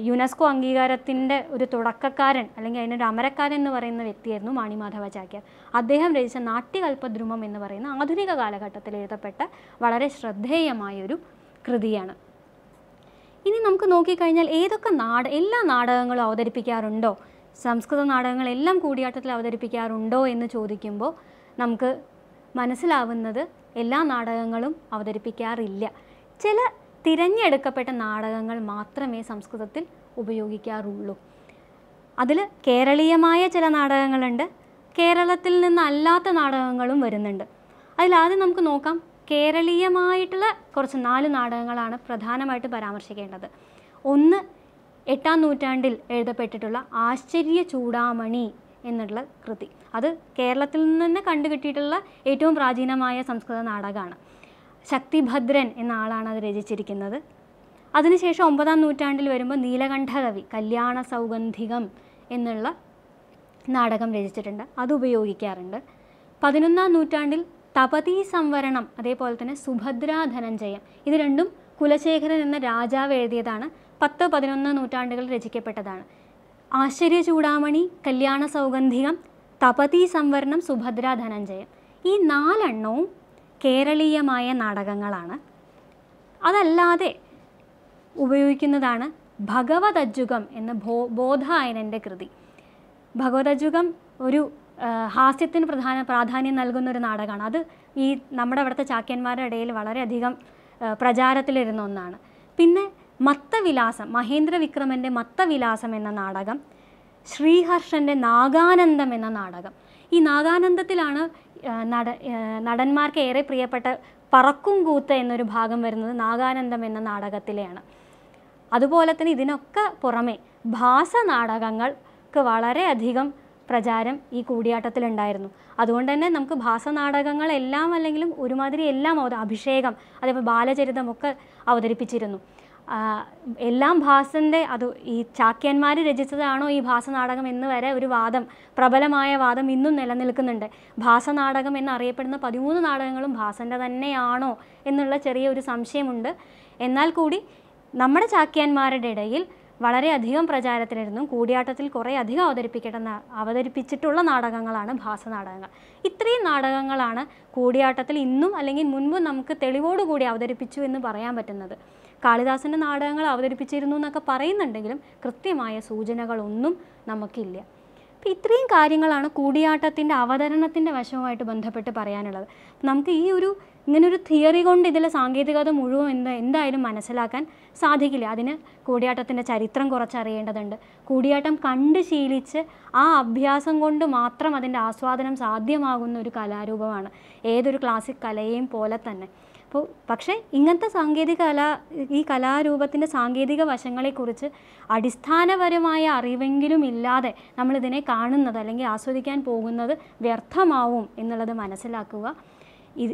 യുനെസ്കോ അംഗീകാരത്തിൻ്റെ ഒരു തുടക്കക്കാരൻ അല്ലെങ്കിൽ അതിൻ്റെ ഒരു അമരക്കാരൻ എന്ന് പറയുന്ന വ്യക്തിയായിരുന്നു മാണി മാധവാചാര്യർ അദ്ദേഹം രചിച്ച നാട്യകൽപദ്രുമം എന്ന് പറയുന്ന ആധുനിക കാലഘട്ടത്തിൽ എഴുതപ്പെട്ട വളരെ ശ്രദ്ധേയമായൊരു കൃതിയാണ് ഇനി നമുക്ക് നോക്കിക്കഴിഞ്ഞാൽ ഏതൊക്കെ നാട എല്ലാ നാടകങ്ങളും അവതരിപ്പിക്കാറുണ്ടോ സംസ്കൃത നാടകങ്ങളെല്ലാം കൂടിയാട്ടത്തിൽ അവതരിപ്പിക്കാറുണ്ടോ എന്ന് ചോദിക്കുമ്പോൾ നമുക്ക് മനസ്സിലാവുന്നത് എല്ലാ നാടകങ്ങളും അവതരിപ്പിക്കാറില്ല ചില തിരഞ്ഞെടുക്കപ്പെട്ട നാടകങ്ങൾ മാത്രമേ സംസ്കൃതത്തിൽ ഉപയോഗിക്കാറുള്ളൂ അതിൽ കേരളീയമായ ചില നാടകങ്ങളുണ്ട് കേരളത്തിൽ നിന്നല്ലാത്ത നാടകങ്ങളും വരുന്നുണ്ട് അതിൽ ആദ്യം നമുക്ക് നോക്കാം കേരളീയമായിട്ടുള്ള കുറച്ച് നാല് നാടകങ്ങളാണ് പ്രധാനമായിട്ട് പരാമർശിക്കേണ്ടത് ഒന്ന് എട്ടാം നൂറ്റാണ്ടിൽ എഴുതപ്പെട്ടിട്ടുള്ള ആശ്ചര്യ ചൂടാമണി എന്നുള്ള കൃതി അത് കേരളത്തിൽ നിന്ന് തന്നെ കണ്ടുകിട്ടിയിട്ടുള്ള ഏറ്റവും പ്രാചീനമായ സംസ്കൃത നാടകമാണ് ശക്തിഭദ്രൻ എന്ന ആളാണ് അത് രചിച്ചിരിക്കുന്നത് അതിനുശേഷം ഒമ്പതാം നൂറ്റാണ്ടിൽ വരുമ്പോൾ നീലകണ്ഠകവി കല്യാണ സൗഗന്ധികം എന്നുള്ള നാടകം രചിച്ചിട്ടുണ്ട് അത് ഉപയോഗിക്കാറുണ്ട് പതിനൊന്നാം നൂറ്റാണ്ടിൽ തപതീ സംവരണം അതേപോലെ തന്നെ സുഭദ്രാ ധനഞ്ജയം ഇത് രണ്ടും കുലശേഖരൻ എന്ന രാജാവ് എഴുതിയതാണ് പത്ത് പതിനൊന്ന് നൂറ്റാണ്ടുകളിൽ രചിക്കപ്പെട്ടതാണ് ആശ്ചര്യ ചൂടാമണി കല്യാണ സൗഗന്ധികം തപതീ സംവരണം സുഭദ്രാ ധനഞ്ജയം ഈ നാലെണ്ണവും കേരളീയമായ നാടകങ്ങളാണ് അതല്ലാതെ ഉപയോഗിക്കുന്നതാണ് ഭഗവത് അജുഗം എന്ന ബോ ബോധായനൻ്റെ കൃതി ഭഗവത് അജുഗം ഒരു ഹാസ്യത്തിന് പ്രധാന പ്രാധാന്യം നൽകുന്ന ഒരു നാടകമാണ് അത് ഈ നമ്മുടെ അവിടുത്തെ ചാക്യന്മാരുടെ ഇടയിൽ വളരെയധികം പ്രചാരത്തിലിരുന്ന ഒന്നാണ് പിന്നെ മത്തവിലാസം മഹേന്ദ്ര വിക്രമൻ്റെ മത്തവിലാസം എന്ന നാടകം ശ്രീഹർഷൻ്റെ നാഗാനന്ദം എന്ന നാടകം ഈ നാഗാനന്ദത്തിലാണ് നട നടന്മാർക്ക് ഏറെ പ്രിയപ്പെട്ട പറക്കും കൂത്ത് എന്നൊരു ഭാഗം വരുന്നത് നാഗാനന്ദം എന്ന നാടകത്തിലെയാണ് അതുപോലെ തന്നെ ഇതിനൊക്കെ പുറമെ ഭാസ നാടകങ്ങൾക്ക് വളരെയധികം പ്രചാരം ഈ കൂടിയാട്ടത്തിലുണ്ടായിരുന്നു അതുകൊണ്ട് തന്നെ നമുക്ക് നാടകങ്ങളെല്ലാം അല്ലെങ്കിലും ഒരുമാതിരി എല്ലാം അഭിഷേകം അതേപോലെ ബാലചരിതമൊക്കെ അവതരിപ്പിച്ചിരുന്നു എല്ലാം ഭാസൻ്റെ അത് ഈ ചാക്യന്മാർ രചിച്ചതാണോ ഈ ഭാസനാടകം എന്ന് വരെ ഒരു വാദം പ്രബലമായ വാദം ഇന്നും നിലനിൽക്കുന്നുണ്ട് ഭാസനാടകം എന്നറിയപ്പെടുന്ന പതിമൂന്ന് നാടകങ്ങളും ഭാസൻ്റെ തന്നെയാണോ എന്നുള്ള ചെറിയ ഒരു സംശയമുണ്ട് എന്നാൽ കൂടി നമ്മുടെ ചാക്യാന്മാരുടെ ഇടയിൽ വളരെയധികം പ്രചാരത്തിലിരുന്നു കൂടിയാട്ടത്തിൽ കുറേ അധികം അവതരിപ്പിക്കേണ്ട അവതരിപ്പിച്ചിട്ടുള്ള നാടകങ്ങളാണ് ഭാസനാടകങ്ങൾ ഇത്രയും നാടകങ്ങളാണ് കൂടിയാട്ടത്തിൽ ഇന്നും അല്ലെങ്കിൽ മുൻപും നമുക്ക് തെളിവോടുകൂടി അവതരിപ്പിച്ചു എന്ന് പറയാൻ പറ്റുന്നത് കാളിദാസൻ്റെ നാടകങ്ങൾ അവതരിപ്പിച്ചിരുന്നു എന്നൊക്കെ പറയുന്നുണ്ടെങ്കിലും കൃത്യമായ സൂചനകളൊന്നും നമുക്കില്ല അപ്പം ഇത്രയും കാര്യങ്ങളാണ് കൂടിയാട്ടത്തിൻ്റെ അവതരണത്തിൻ്റെ വശവുമായിട്ട് ബന്ധപ്പെട്ട് പറയാനുള്ളത് നമുക്ക് ഈ ഒരു ഇങ്ങനൊരു തിയറി കൊണ്ട് ഇതിലെ സാങ്കേതികത മുഴുവൻ എന്ത് എന്തായാലും മനസ്സിലാക്കാൻ സാധിക്കില്ല അതിന് കൂടിയാട്ടത്തിൻ്റെ ചരിത്രം കുറച്ചറിയേണ്ടതുണ്ട് കൂടിയാട്ടം കണ്ട് ശീലിച്ച് ആ അഭ്യാസം കൊണ്ട് മാത്രം അതിൻ്റെ ആസ്വാദനം സാധ്യമാകുന്ന ഒരു കലാരൂപമാണ് ഏതൊരു ക്ലാസിക് കലയെയും പോലെ തന്നെ അപ്പോൾ പക്ഷേ ഇങ്ങനത്തെ സാങ്കേതിക കലാ ഈ കലാരൂപത്തിൻ്റെ സാങ്കേതിക വശങ്ങളെക്കുറിച്ച് അടിസ്ഥാനപരമായ അറിവെങ്കിലും ഇല്ലാതെ നമ്മളിതിനെ കാണുന്നത് അല്ലെങ്കിൽ ആസ്വദിക്കാൻ പോകുന്നത് വ്യർത്ഥമാവും എന്നുള്ളത് മനസ്സിലാക്കുക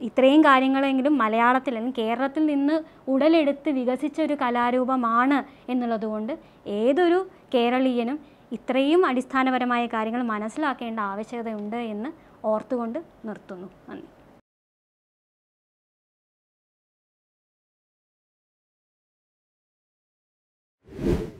ഇത്രയും കാര്യങ്ങളെങ്കിലും മലയാളത്തിൽ അല്ലെങ്കിൽ കേരളത്തിൽ നിന്ന് ഉടലെടുത്ത് വികസിച്ച ഒരു കലാരൂപമാണ് എന്നുള്ളതുകൊണ്ട് ഏതൊരു കേരളീയനും ഇത്രയും അടിസ്ഥാനപരമായ കാര്യങ്ങൾ മനസ്സിലാക്കേണ്ട ആവശ്യകതയുണ്ട് എന്ന് ഓർത്തുകൊണ്ട് നിർത്തുന്നു നന്ദി Thank you.